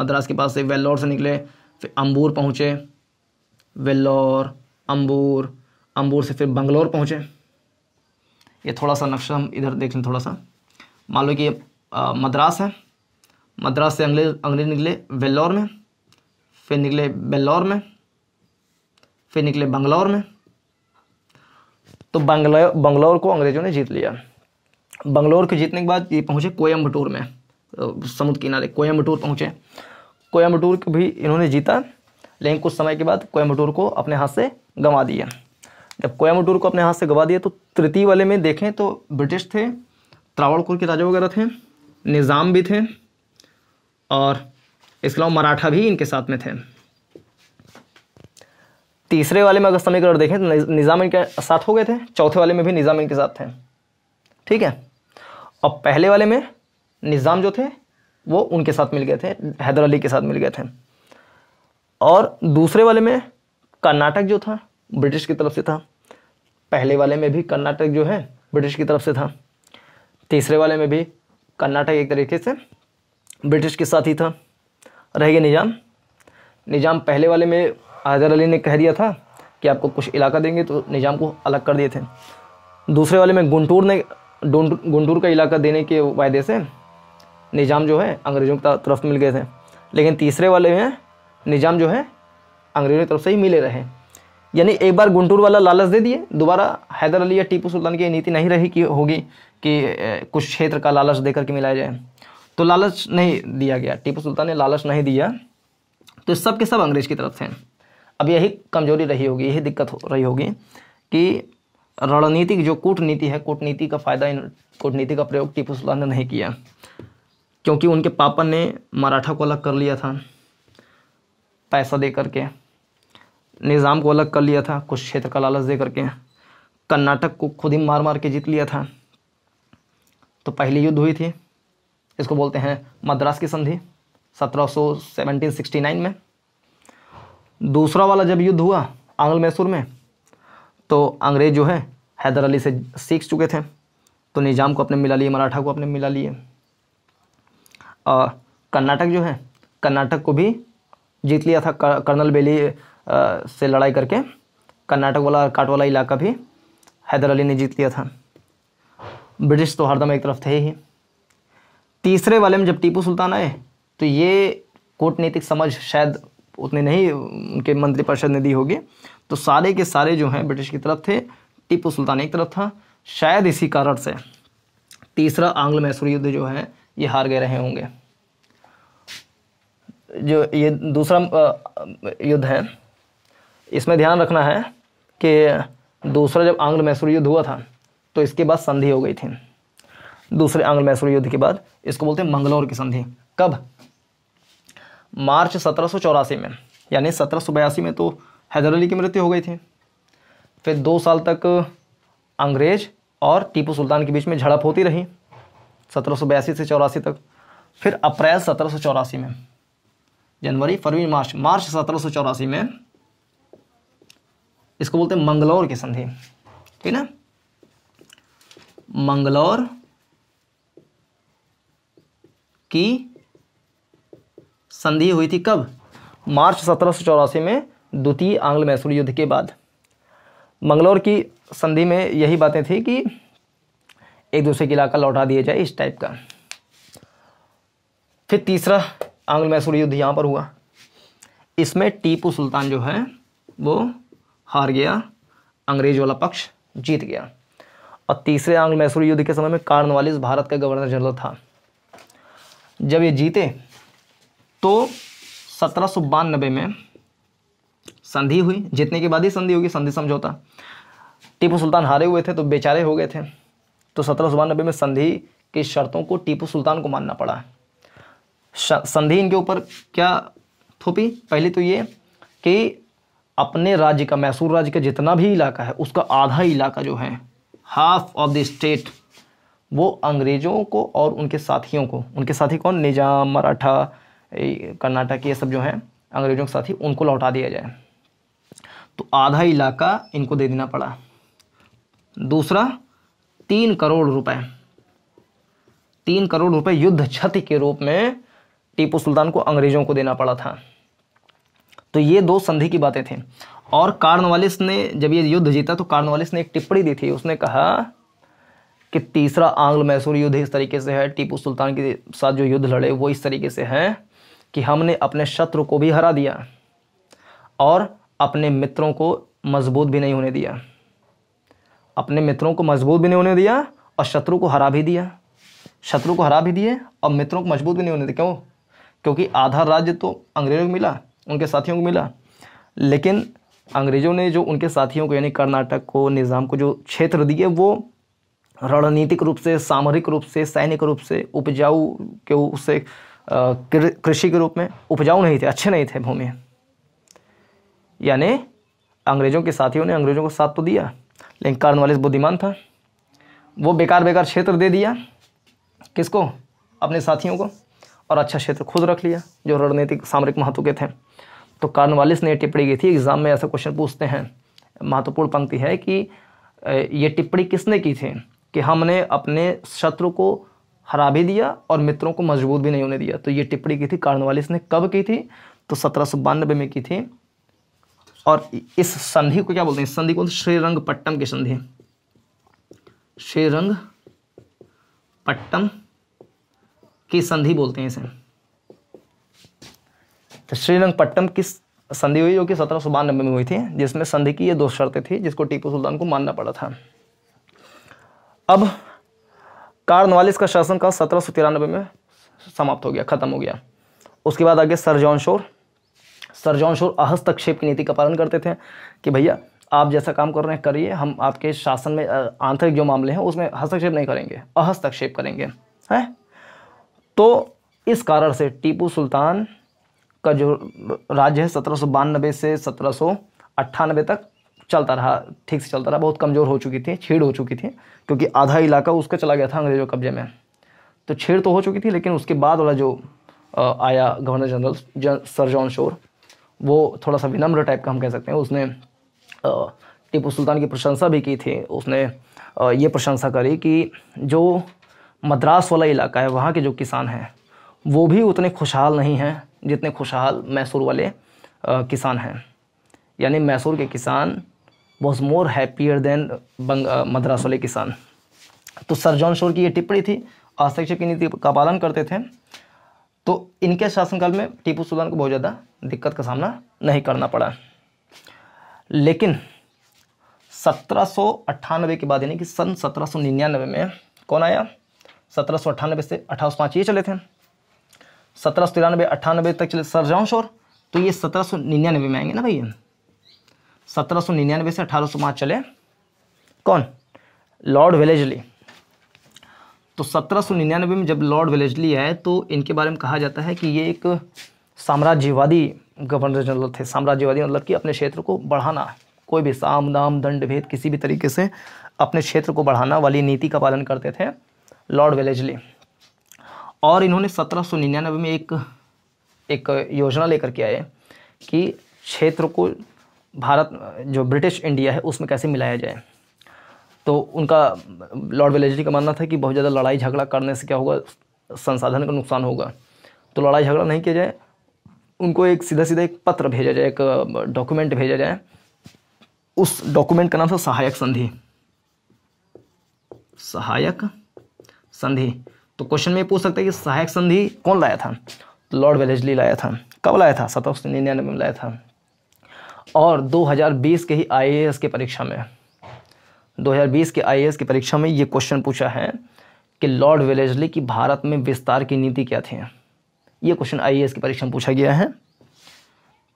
मद्रास के पास से वेल्लोर से निकले फिर अम्बूर पहुँचे वेल्लोर अम्बूर अम्बूर से फिर बंगलोर पहुँचे ये थोड़ा सा नक्शा हम इधर देख लें थोड़ा सा मान लो कि मद्रास है मद्रास से अंग्रेज अंग्रेज निकले वेल्लोर में फिर निकले बेल्लोर में फिर निकले बंगलौर में तो बंगलौर बंगलौर को अंग्रेज़ों ने जीत लिया बंगलौर के जीतने के बाद ये पहुँचे कोयम्बटूर में समुद्र किनारे कोयम्बटूर पहुँचे कोयम्बटूर को भी इन्होंने जीता लेकिन कुछ समय के बाद कोयम्बटूर को अपने हाथ से गंवा दिया जब कोयम्बटूर को अपने हाथ से गंवा दिया तो तृतीय वाले में देखें तो ब्रिटिश थे त्रावणकोर के राजा वगैरह थे निज़ाम भी थे और इसके अलावा मराठा भी इनके साथ में थे तीसरे वाले में अगर समीकरण देखें तो निज़ाम इनके साथ हो गए थे चौथे वाले में भी निज़ाम इनके साथ थे ठीक है और पहले वाले में निज़ाम जो थे वो उनके साथ मिल गए थे हैदर अली के साथ मिल गए थे और दूसरे वाले में कर्नाटक जो था ब्रिटिश की तरफ से था पहले वाले में भी कर्नाटक जो है ब्रिटिश की तरफ से था तीसरे वाले में भी कर्नाटक एक तरीके से ब्रिटिश के साथ ही था रह गया निज़ाम निज़ाम पहले वाले में हैदर अली ने कह दिया था कि आपको कुछ इलाका देंगे तो निज़ाम को अलग कर दिए थे दूसरे वाले में गुंटूर ने गुंटूर का इलाका देने के वायदे से निज़ाम जो है अंग्रेज़ों की तरफ मिल गए थे लेकिन तीसरे वाले में निज़ाम जो है अंग्रेजों की तरफ से ही मिले रहे यानी एक बार गुंटूर वाला लालच दे दिए दोबारा हैदर अली या टीपू सुल्तान की नीति नहीं रही कि होगी कि कुछ क्षेत्र का लालच दे करके मिलाया जाए तो लालच नहीं दिया गया टीपू सुल्तान ने लालच नहीं दिया तो सब के सब अंग्रेज की तरफ से अब यही कमजोरी रही होगी यही दिक्कत हो रही होगी कि रणनीतिक जो कूटनीति है कूटनीति का फ़ायदा इन कूटनीति का प्रयोग टीपू सुल्तान ने नहीं किया क्योंकि उनके पापा ने मराठा को अलग कर लिया था पैसा दे करके निज़ाम को अलग कर लिया था कुछ क्षेत्र का लालच दे करके कर्नाटक को खुद ही मार मार के जीत लिया था तो पहली युद्ध हुई थी इसको बोलते हैं मद्रास की संधि नाइन में दूसरा वाला जब युद्ध हुआ आंग्ल मैसूर में तो अंग्रेज जो है हैदर अली से सीख चुके थे तो निज़ाम को अपने मिला लिए मराठा को अपने मिला लिए और कर्नाटक जो है कर्नाटक को भी जीत लिया था कर्नल बेली से लड़ाई करके कर्नाटक वाला काट वाला इलाका भी हैदर अली ने जीत लिया था ब्रिटिश तो हरदम एक तरफ थे ही तीसरे वाले में जब टीपू सुल्तान आए तो ये कूटनीतिक समझ शायद उतने नहीं उनके मंत्रिपरिषद ने दी होगी तो सारे के सारे जो हैं ब्रिटिश की तरफ थे टीपू सुल्तान एक तरफ था शायद इसी कारण से तीसरा आंग्ल मैसूर युद्ध जो है ये हार गए रहे होंगे जो ये दूसरा युद्ध है इसमें ध्यान रखना है कि दूसरा जब आंग्ल मैसूर युद्ध हुआ था तो इसके बाद संधि हो गई थी दूसरे आंग्ल मैसूर युद्ध के बाद इसको बोलते हैं मंगलोर की संधि कब मार्च सत्रह में यानी सत्रह में तो हैदर अली की मृत्यु हो गई थी फिर दो साल तक अंग्रेज और टीपू सुल्तान के बीच में झड़प होती रही सत्रह से चौरासी तक फिर अप्रैल सत्रह में जनवरी फरवरी मार्च मार्च सत्रह में इसको बोलते हैं मंगलौर की संधि ठीक है मंगलौर की संधि हुई थी कब मार्च सत्रह में द्वितीय आंग्ल मैसूर युद्ध के बाद मंगलौर की संधि में यही बातें थी कि एक दूसरे के इलाका लौटा दिया जाए इस टाइप का फिर तीसरा आंग्ल मैसूर युद्ध यहाँ पर हुआ इसमें टीपू सुल्तान जो है वो हार गया अंग्रेज वाला पक्ष जीत गया और तीसरे आंग्ल मैसूर युद्ध के समय में कार्नवालिस भारत का गवर्नर जनरल था जब ये जीते तो सत्रह में संधि हुई जीतने के बाद ही संधि होगी संधि समझौता टीपू सुल्तान हारे हुए थे तो बेचारे हो गए थे तो सत्रह में संधि की शर्तों को टीपू सुल्तान को मानना पड़ा है संधि इनके ऊपर क्या थोपी पहले तो ये कि अपने राज्य का मैसूर राज्य का जितना भी इलाका है उसका आधा इलाका जो है हाफ ऑफ द स्टेट वो अंग्रेज़ों को और उनके साथियों को उनके साथी कौन निजाम मराठा कर्नाटक ये सब जो हैं अंग्रेज़ों के साथी उनको लौटा दिया जाए तो आधा इलाका इनको दे देना पड़ा दूसरा तीन करोड़ रुपए तीन करोड़ रुपए युद्ध क्षति के रूप में टीपू सुल्तान को अंग्रेजों को देना पड़ा था तो ये दो संधि की बातें थी और कार्नवालिस ने जब ये युद्ध जीता तो कार्नवालिस ने एक टिप्पणी दी थी उसने कहा कि तीसरा आंग्ल मैसूर युद्ध इस तरीके से है टीपू सुल्तान के साथ जो युद्ध लड़े वो इस तरीके से हैं कि हमने अपने शत्रु को भी हरा दिया और अपने मित्रों को मजबूत भी नहीं होने दिया अपने मित्रों को मजबूत भी नहीं होने दिया और शत्रु को हरा भी दिया शत्रु को हरा भी दिए और मित्रों को मजबूत भी नहीं होने दिया क्यों क्योंकि आधा राज्य तो अंग्रेजों को मिला उनके साथियों को मिला लेकिन अंग्रेज़ों ने जो उनके साथियों को यानी कर्नाटक को निज़ाम को जो क्षेत्र दिए वो रणनीतिक रूप से सामरिक रूप से सैनिक रूप से उपजाऊ के उससे कृषि के रूप में उपजाऊ नहीं थे अच्छे नहीं थे भूमि यानी अंग्रेज़ों के साथियों ने अंग्रेज़ों को साथ तो दिया लेकिन वाले बुद्धिमान था वो बेकार बेकार क्षेत्र दे दिया किसको अपने साथियों को और अच्छा क्षेत्र खुद रख लिया जो रणनीतिक सामरिक महत्व के थे तो कार्नवालिस ने टिप्पणी की थी एग्ज़ाम में ऐसा क्वेश्चन पूछते हैं महत्वपूर्ण पंक्ति है कि ये टिप्पणी किसने की थी कि हमने अपने शत्रु को हरा भी दिया और मित्रों को मजबूत भी नहीं होने दिया तो ये टिप्पणी की थी कार्नवालिस ने कब की थी तो सत्रह में की थी और इस संधि को क्या बोलते हैं संधि को श्रीरंगपट्टम की संधि श्रीरंग पट्टम की संधि बोलते हैं इसे तो श्रीरंगपट्टम किस संधि हुई जो कि सत्रह सौ बानबे में हुई थी जिसमें संधि की ये दो शर्तें थी जिसको टीपू सुल्तान को मानना पड़ा था अब कार्नवालिस का शासन का सत्रह सौ तिरानबे में समाप्त हो गया खत्म हो गया उसके बाद आगे sir John Shore sir John Shore अहस्तक्षेप की नीति का पालन करते थे कि भैया आप जैसा काम कर रहे हैं करिए हम आपके शासन में आंतरिक जो मामले हैं उसमें हस्तक्षेप नहीं करेंगे अहस्तक्षेप करेंगे है तो इस कारण से टीपू सुल्तान का जो राज्य है सत्रह से सत्रह तक चलता रहा ठीक से चलता रहा बहुत कमज़ोर हो चुकी थी छीड़ हो चुकी थी क्योंकि आधा इलाका उसका चला गया था अंग्रेज़ों कब्जे में तो छेड़ तो हो चुकी थी लेकिन उसके बाद वाला जो आया गवर्नर जनरल सर जॉन शोर वो थोड़ा सा विनम्र टाइप का हम कह सकते हैं उसने टीपू सुल्तान की प्रशंसा भी की थी उसने ये प्रशंसा करी कि जो मद्रास वाला इलाका है वहाँ के जो किसान हैं वो भी उतने खुशहाल नहीं हैं जितने खुशहाल मैसूर वाले किसान हैं यानी मैसूर के किसान वॉज मोर हैप्पियर देन बंग मद्रास वाले किसान तो सर जॉन शोर की ये टिप्पणी थी अशिक्षक की नीति का पालन करते थे तो इनके शासनकाल में टीपू सुल्तान को बहुत ज़्यादा दिक्कत का सामना नहीं करना पड़ा लेकिन सत्रह के बाद यानी कि सन सत्रह में कौन आया सत्रह सौ अट्ठानबे से अठारह सौ पाँच ये चले थे सत्रह सौ तिरानबे अट्ठानबे तक चले जाऊँ शोर तो ये सत्रह सौ निन्यानवे में आएंगे ना भैया सत्रह सौ निन्यानवे से अठारह सौ पाँच चले कौन लॉर्ड वेलेजली तो सत्रह सौ निन्यानवे में जब लॉर्ड वेलेजली आए तो इनके बारे में कहा जाता है कि ये एक साम्राज्यवादी गवर्नर जनरल थे साम्राज्यवादी मतलब कि अपने क्षेत्र को बढ़ाना कोई भी साम दाम दंड भेद किसी भी तरीके से अपने क्षेत्र को बढ़ाना वाली नीति का पालन करते थे लॉर्ड वेलेजली और इन्होंने 1799 में एक एक योजना लेकर के आए कि क्षेत्र को भारत जो ब्रिटिश इंडिया है उसमें कैसे मिलाया जाए तो उनका लॉर्ड वेलेजली का मानना था कि बहुत ज़्यादा लड़ाई झगड़ा करने से क्या होगा संसाधन का नुकसान होगा तो लड़ाई झगड़ा नहीं किया जाए उनको एक सीधा सीधा एक पत्र भेजा जाए एक डॉक्यूमेंट भेजा जाए उस डॉक्यूमेंट का नाम था सहायक संधि सहायक संधि तो क्वेश्चन में पूछ सकते हैं कि सहायक संधि कौन लाया था लॉर्ड तो वेलेजली लाया था कब लाया था सत्रह सौ निन्यानवे में लाया था और 2020 के ही आईएएस के परीक्षा में 2020 के आईएएस की परीक्षा में ये क्वेश्चन पूछा है कि लॉर्ड वेलेजली की भारत में विस्तार की नीति क्या थी ये क्वेश्चन आईएएस की परीक्षा में पूछा गया है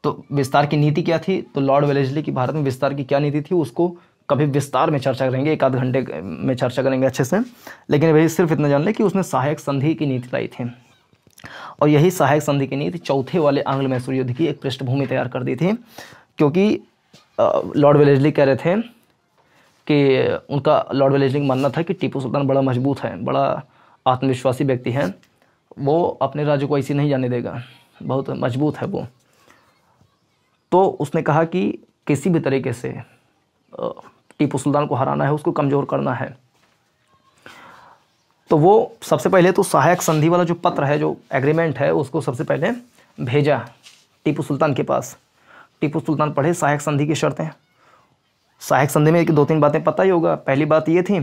तो विस्तार की नीति क्या थी तो लॉर्ड वेलेजली की भारत में विस्तार की क्या नीति थी उसको कभी विस्तार में चर्चा करेंगे एक आध घंटे में चर्चा करेंगे अच्छे से लेकिन भाई सिर्फ इतना जान लें कि उसने सहायक संधि की नीति लाई थी और यही सहायक संधि की नीति चौथे वाले आंग्ल मैसूर युद्ध की एक पृष्ठभूमि तैयार कर दी थी क्योंकि लॉर्ड वेलेजली कह रहे थे कि उनका लॉर्ड वेलेजली मानना था कि टीपू सुल्तान बड़ा मजबूत है बड़ा आत्मविश्वासी व्यक्ति है वो अपने राज्य को ऐसे नहीं जाने देगा बहुत मजबूत है वो तो उसने कहा कि किसी भी तरीके से टीपू सुल्तान को हराना है उसको कमज़ोर करना है तो वो सबसे पहले तो सहायक संधि वाला जो पत्र है जो एग्रीमेंट है उसको सबसे पहले भेजा टीपू सुल्तान के पास टीपू सुल्तान पढ़े सहायक संधि की शर्तें सहायक संधि में एक दो तीन बातें पता ही होगा पहली बात ये थी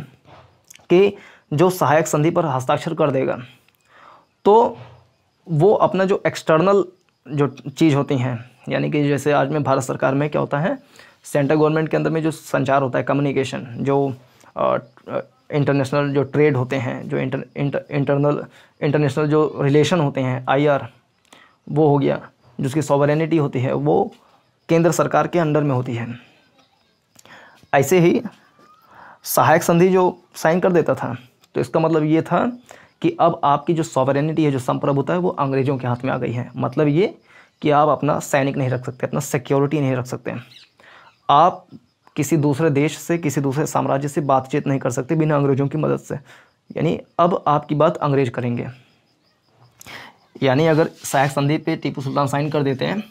कि जो सहायक संधि पर हस्ताक्षर कर देगा तो वो अपना जो एक्सटर्नल जो चीज़ होती हैं यानी कि जैसे आज में भारत सरकार में क्या होता है सेंट्रल गवर्नमेंट के अंदर में जो संचार होता है कम्युनिकेशन जो इंटरनेशनल जो ट्रेड होते हैं जो इंटर इंटर इंटरनल इंटरनेशनल जो रिलेशन होते हैं आईआर वो हो गया जिसकी सॉवरेनिटी होती है वो केंद्र सरकार के अंडर में होती है ऐसे ही सहायक संधि जो साइन कर देता था तो इसका मतलब ये था कि अब आपकी जो सॉवरेनिटी है जो संप्रभुता है वो अंग्रेज़ों के हाथ में आ गई है मतलब ये कि आप अपना सैनिक नहीं रख सकते अपना सिक्योरिटी नहीं रख सकते आप किसी दूसरे देश से किसी दूसरे साम्राज्य से बातचीत नहीं कर सकते बिना अंग्रेज़ों की मदद से यानी अब आपकी बात अंग्रेज करेंगे यानी अगर सहायक संधि पे टीपू सुल्तान साइन कर देते हैं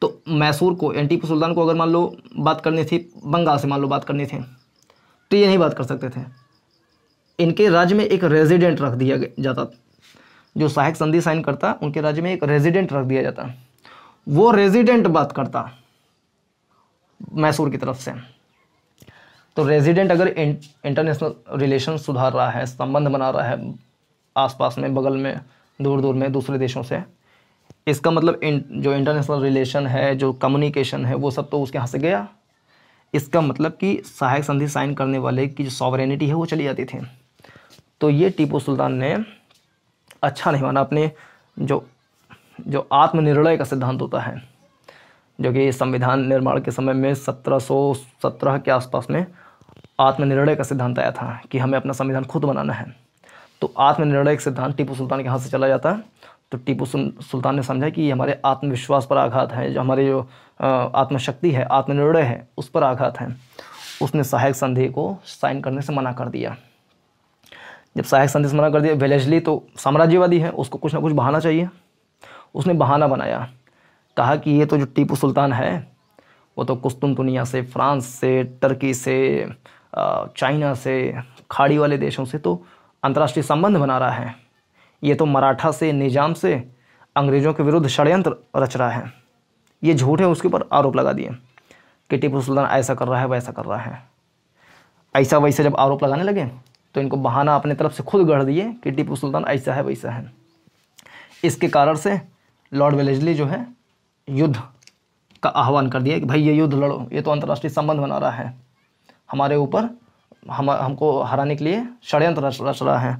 तो मैसूर को यानी टीपू सुल्तान को अगर मान लो बात करनी थी बंगाल से मान लो बात करनी थी तो ये नहीं बात कर सकते थे इनके राज्य में एक रेजिडेंट रख दिया जाता जो सहायक संधि साइन करता उनके राज्य में एक रेजिडेंट रख दिया जाता वो रेजिडेंट बात करता मैसूर की तरफ से तो रेजिडेंट अगर इंटरनेशनल रिलेशन सुधार रहा है संबंध बना रहा है आसपास में बगल में दूर दूर में दूसरे देशों से इसका मतलब इन, जो इंटरनेशनल रिलेशन है जो कम्युनिकेशन है वो सब तो उसके यहाँ से गया इसका मतलब कि सहायक संधि साइन करने वाले की जो सॉवरेनिटी है वो चली जाती थी तो ये टीपू सुल्तान ने अच्छा नहीं माना अपने जो जो आत्मनिर्णय का सिद्धांत होता है जो कि संविधान निर्माण के समय में 1717 के आसपास में आत्मनिर्णय का सिद्धांत आया था कि हमें अपना संविधान खुद बनाना है तो आत्मनिर्णय का सिद्धांत टीपू सुल्तान के हाथ से चला जाता है तो टीपू सुल्तान ने समझा कि ये हमारे आत्मविश्वास पर आघात है जो हमारे जो आत्मशक्ति है आत्मनिर्णय है उस पर आघात है उसने सहायक संधि को साइन करने से मना कर दिया जब सहायक संधि से मना कर दिया वेलेजली तो साम्राज्यवादी है उसको कुछ ना कुछ बहाना चाहिए उसने बहाना बनाया कहा कि ये तो जो टीपू सुल्तान है वो तो दुनिया से फ्रांस से टर्की से चाइना से खाड़ी वाले देशों से तो अंतर्राष्ट्रीय संबंध बना रहा है ये तो मराठा से निजाम से अंग्रेज़ों के विरुद्ध षड्यंत्र रच रहा है ये झूठ है उसके ऊपर आरोप लगा दिए कि टीपू सुल्तान ऐसा कर रहा है वैसा कर रहा है ऐसा वैसा जब आरोप लगाने लगे तो इनको बहाना अपने तरफ से खुद गढ़ दिए कि टीपू सुल्तान ऐसा है वैसा है इसके कारण से लॉर्ड वेलेजली जो है युद्ध का आह्वान कर दिया कि भाई ये युद्ध लड़ो ये तो अंतर्राष्ट्रीय संबंध बना रहा है हमारे ऊपर हम हमको हराने के लिए षड्यंत्र रच रहा है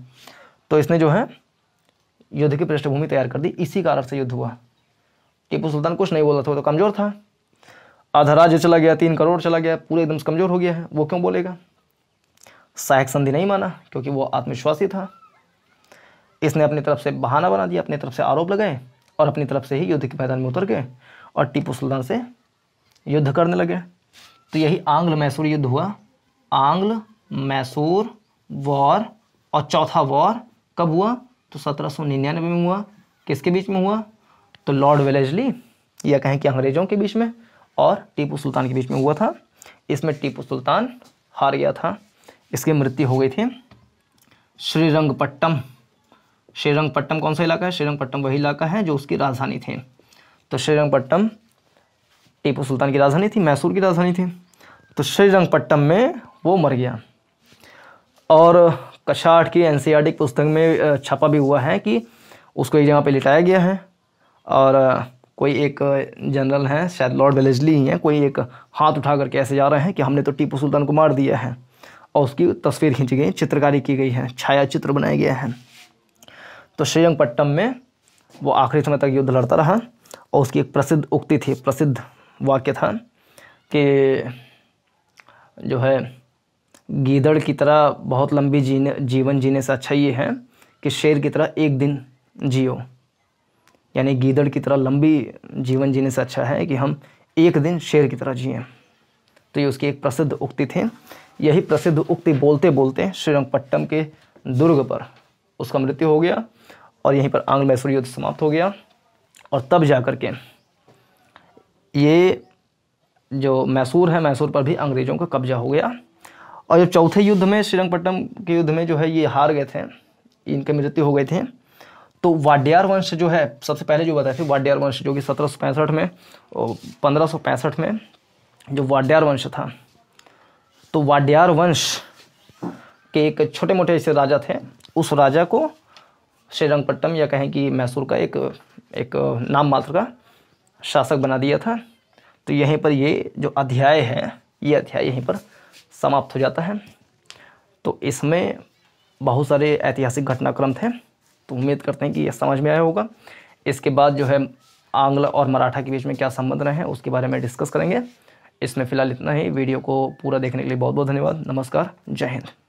तो इसने जो है युद्ध की पृष्ठभूमि तैयार कर दी इसी कारण से युद्ध हुआ टीपू सुल्तान कुछ नहीं बोला था वो तो कमज़ोर था आधा राज्य चला गया तीन करोड़ चला गया पूरे एकदम से कमज़ोर हो गया है वो क्यों बोलेगा सहायक संधि नहीं माना क्योंकि वो आत्मविश्वासी था इसने अपनी तरफ से बहाना बना दिया अपनी तरफ से आरोप लगाए और अपनी तरफ से ही युद्ध के मैदान में उतर गए और टीपू सुल्तान से युद्ध करने लगे तो यही आंग्ल मैसूर युद्ध हुआ आंग्ल मैसूर वॉर और चौथा वॉर कब हुआ तो सत्रह सौ निन्यानवे में हुआ किसके बीच में हुआ तो लॉर्ड वेलेजली या कहें कि अंग्रेज़ों के बीच में और टीपू सुल्तान के बीच में हुआ था इसमें टीपू सुल्तान हार गया था इसकी मृत्यु हो गई थी श्रीरंगपट्टम श्रीरंगपट्टम कौन सा इलाका है श्रीरंगपट्टम वही इलाका है जो उसकी राजधानी थी तो श्रीरंगपट्टम टीपू सुल्तान की राजधानी थी मैसूर की राजधानी थी तो श्रीरंगपट्टम में वो मर गया और कशाठ की एन पुस्तक में छपा भी हुआ है कि उसको एक जगह पर लिटाया गया है और कोई एक जनरल हैं शायद लॉर्ड वेलेजली ही हैं कोई एक हाथ उठा करके ऐसे जा रहे हैं कि हमने तो टीपू सुल्तान को मार दिया है और उसकी तस्वीर खींची गई चित्रकारी की गई है छाया चित्र बनाया गया है तो श्रीरंगपट्टम में वो आखिरी समय तक युद्ध लड़ता रहा और उसकी एक प्रसिद्ध उक्ति थी प्रसिद्ध वाक्य था कि जो है गीदड़ की तरह बहुत लंबी जीने जीवन जीने से अच्छा ये है कि शेर की तरह एक दिन जियो यानी गीदड़ की तरह लंबी जीवन जीने से अच्छा है कि हम एक दिन शेर की तरह जिए तो ये उसकी एक प्रसिद्ध उक्ति थी यही प्रसिद्ध उक्ति बोलते बोलते श्रीरंगपट्टम के दुर्ग पर उसका मृत्यु हो गया और यहीं पर आंग्ल मैसूर युद्ध समाप्त हो गया और तब जा कर के ये जो मैसूर है मैसूर पर भी अंग्रेज़ों का कब्जा हो गया और जब चौथे युद्ध में श्रीरंगपट्टनम के युद्ध में जो है ये हार गए थे इनके मृत्यु हो गए थे तो वाड्यार वंश जो है सबसे पहले जो बताए थे वाड्यार वंश जो कि सत्रह में पंद्रह में जो वाड्यार वंश था तो वाड्यार वंश के एक छोटे मोटे ऐसे राजा थे उस राजा को श्रीरंगपट्टम या कहें कि मैसूर का एक एक नाम मात्र का शासक बना दिया था तो यहीं पर ये जो अध्याय है ये अध्याय यहीं पर समाप्त हो जाता है तो इसमें बहुत सारे ऐतिहासिक घटनाक्रम थे तो उम्मीद करते हैं कि यह समझ में आया होगा इसके बाद जो है आंग्ल और मराठा के बीच में क्या संबंध रहे हैं उसके बारे में डिस्कस करेंगे इसमें फ़िलहाल इतना ही वीडियो को पूरा देखने के लिए बहुत बहुत धन्यवाद नमस्कार जय हिंद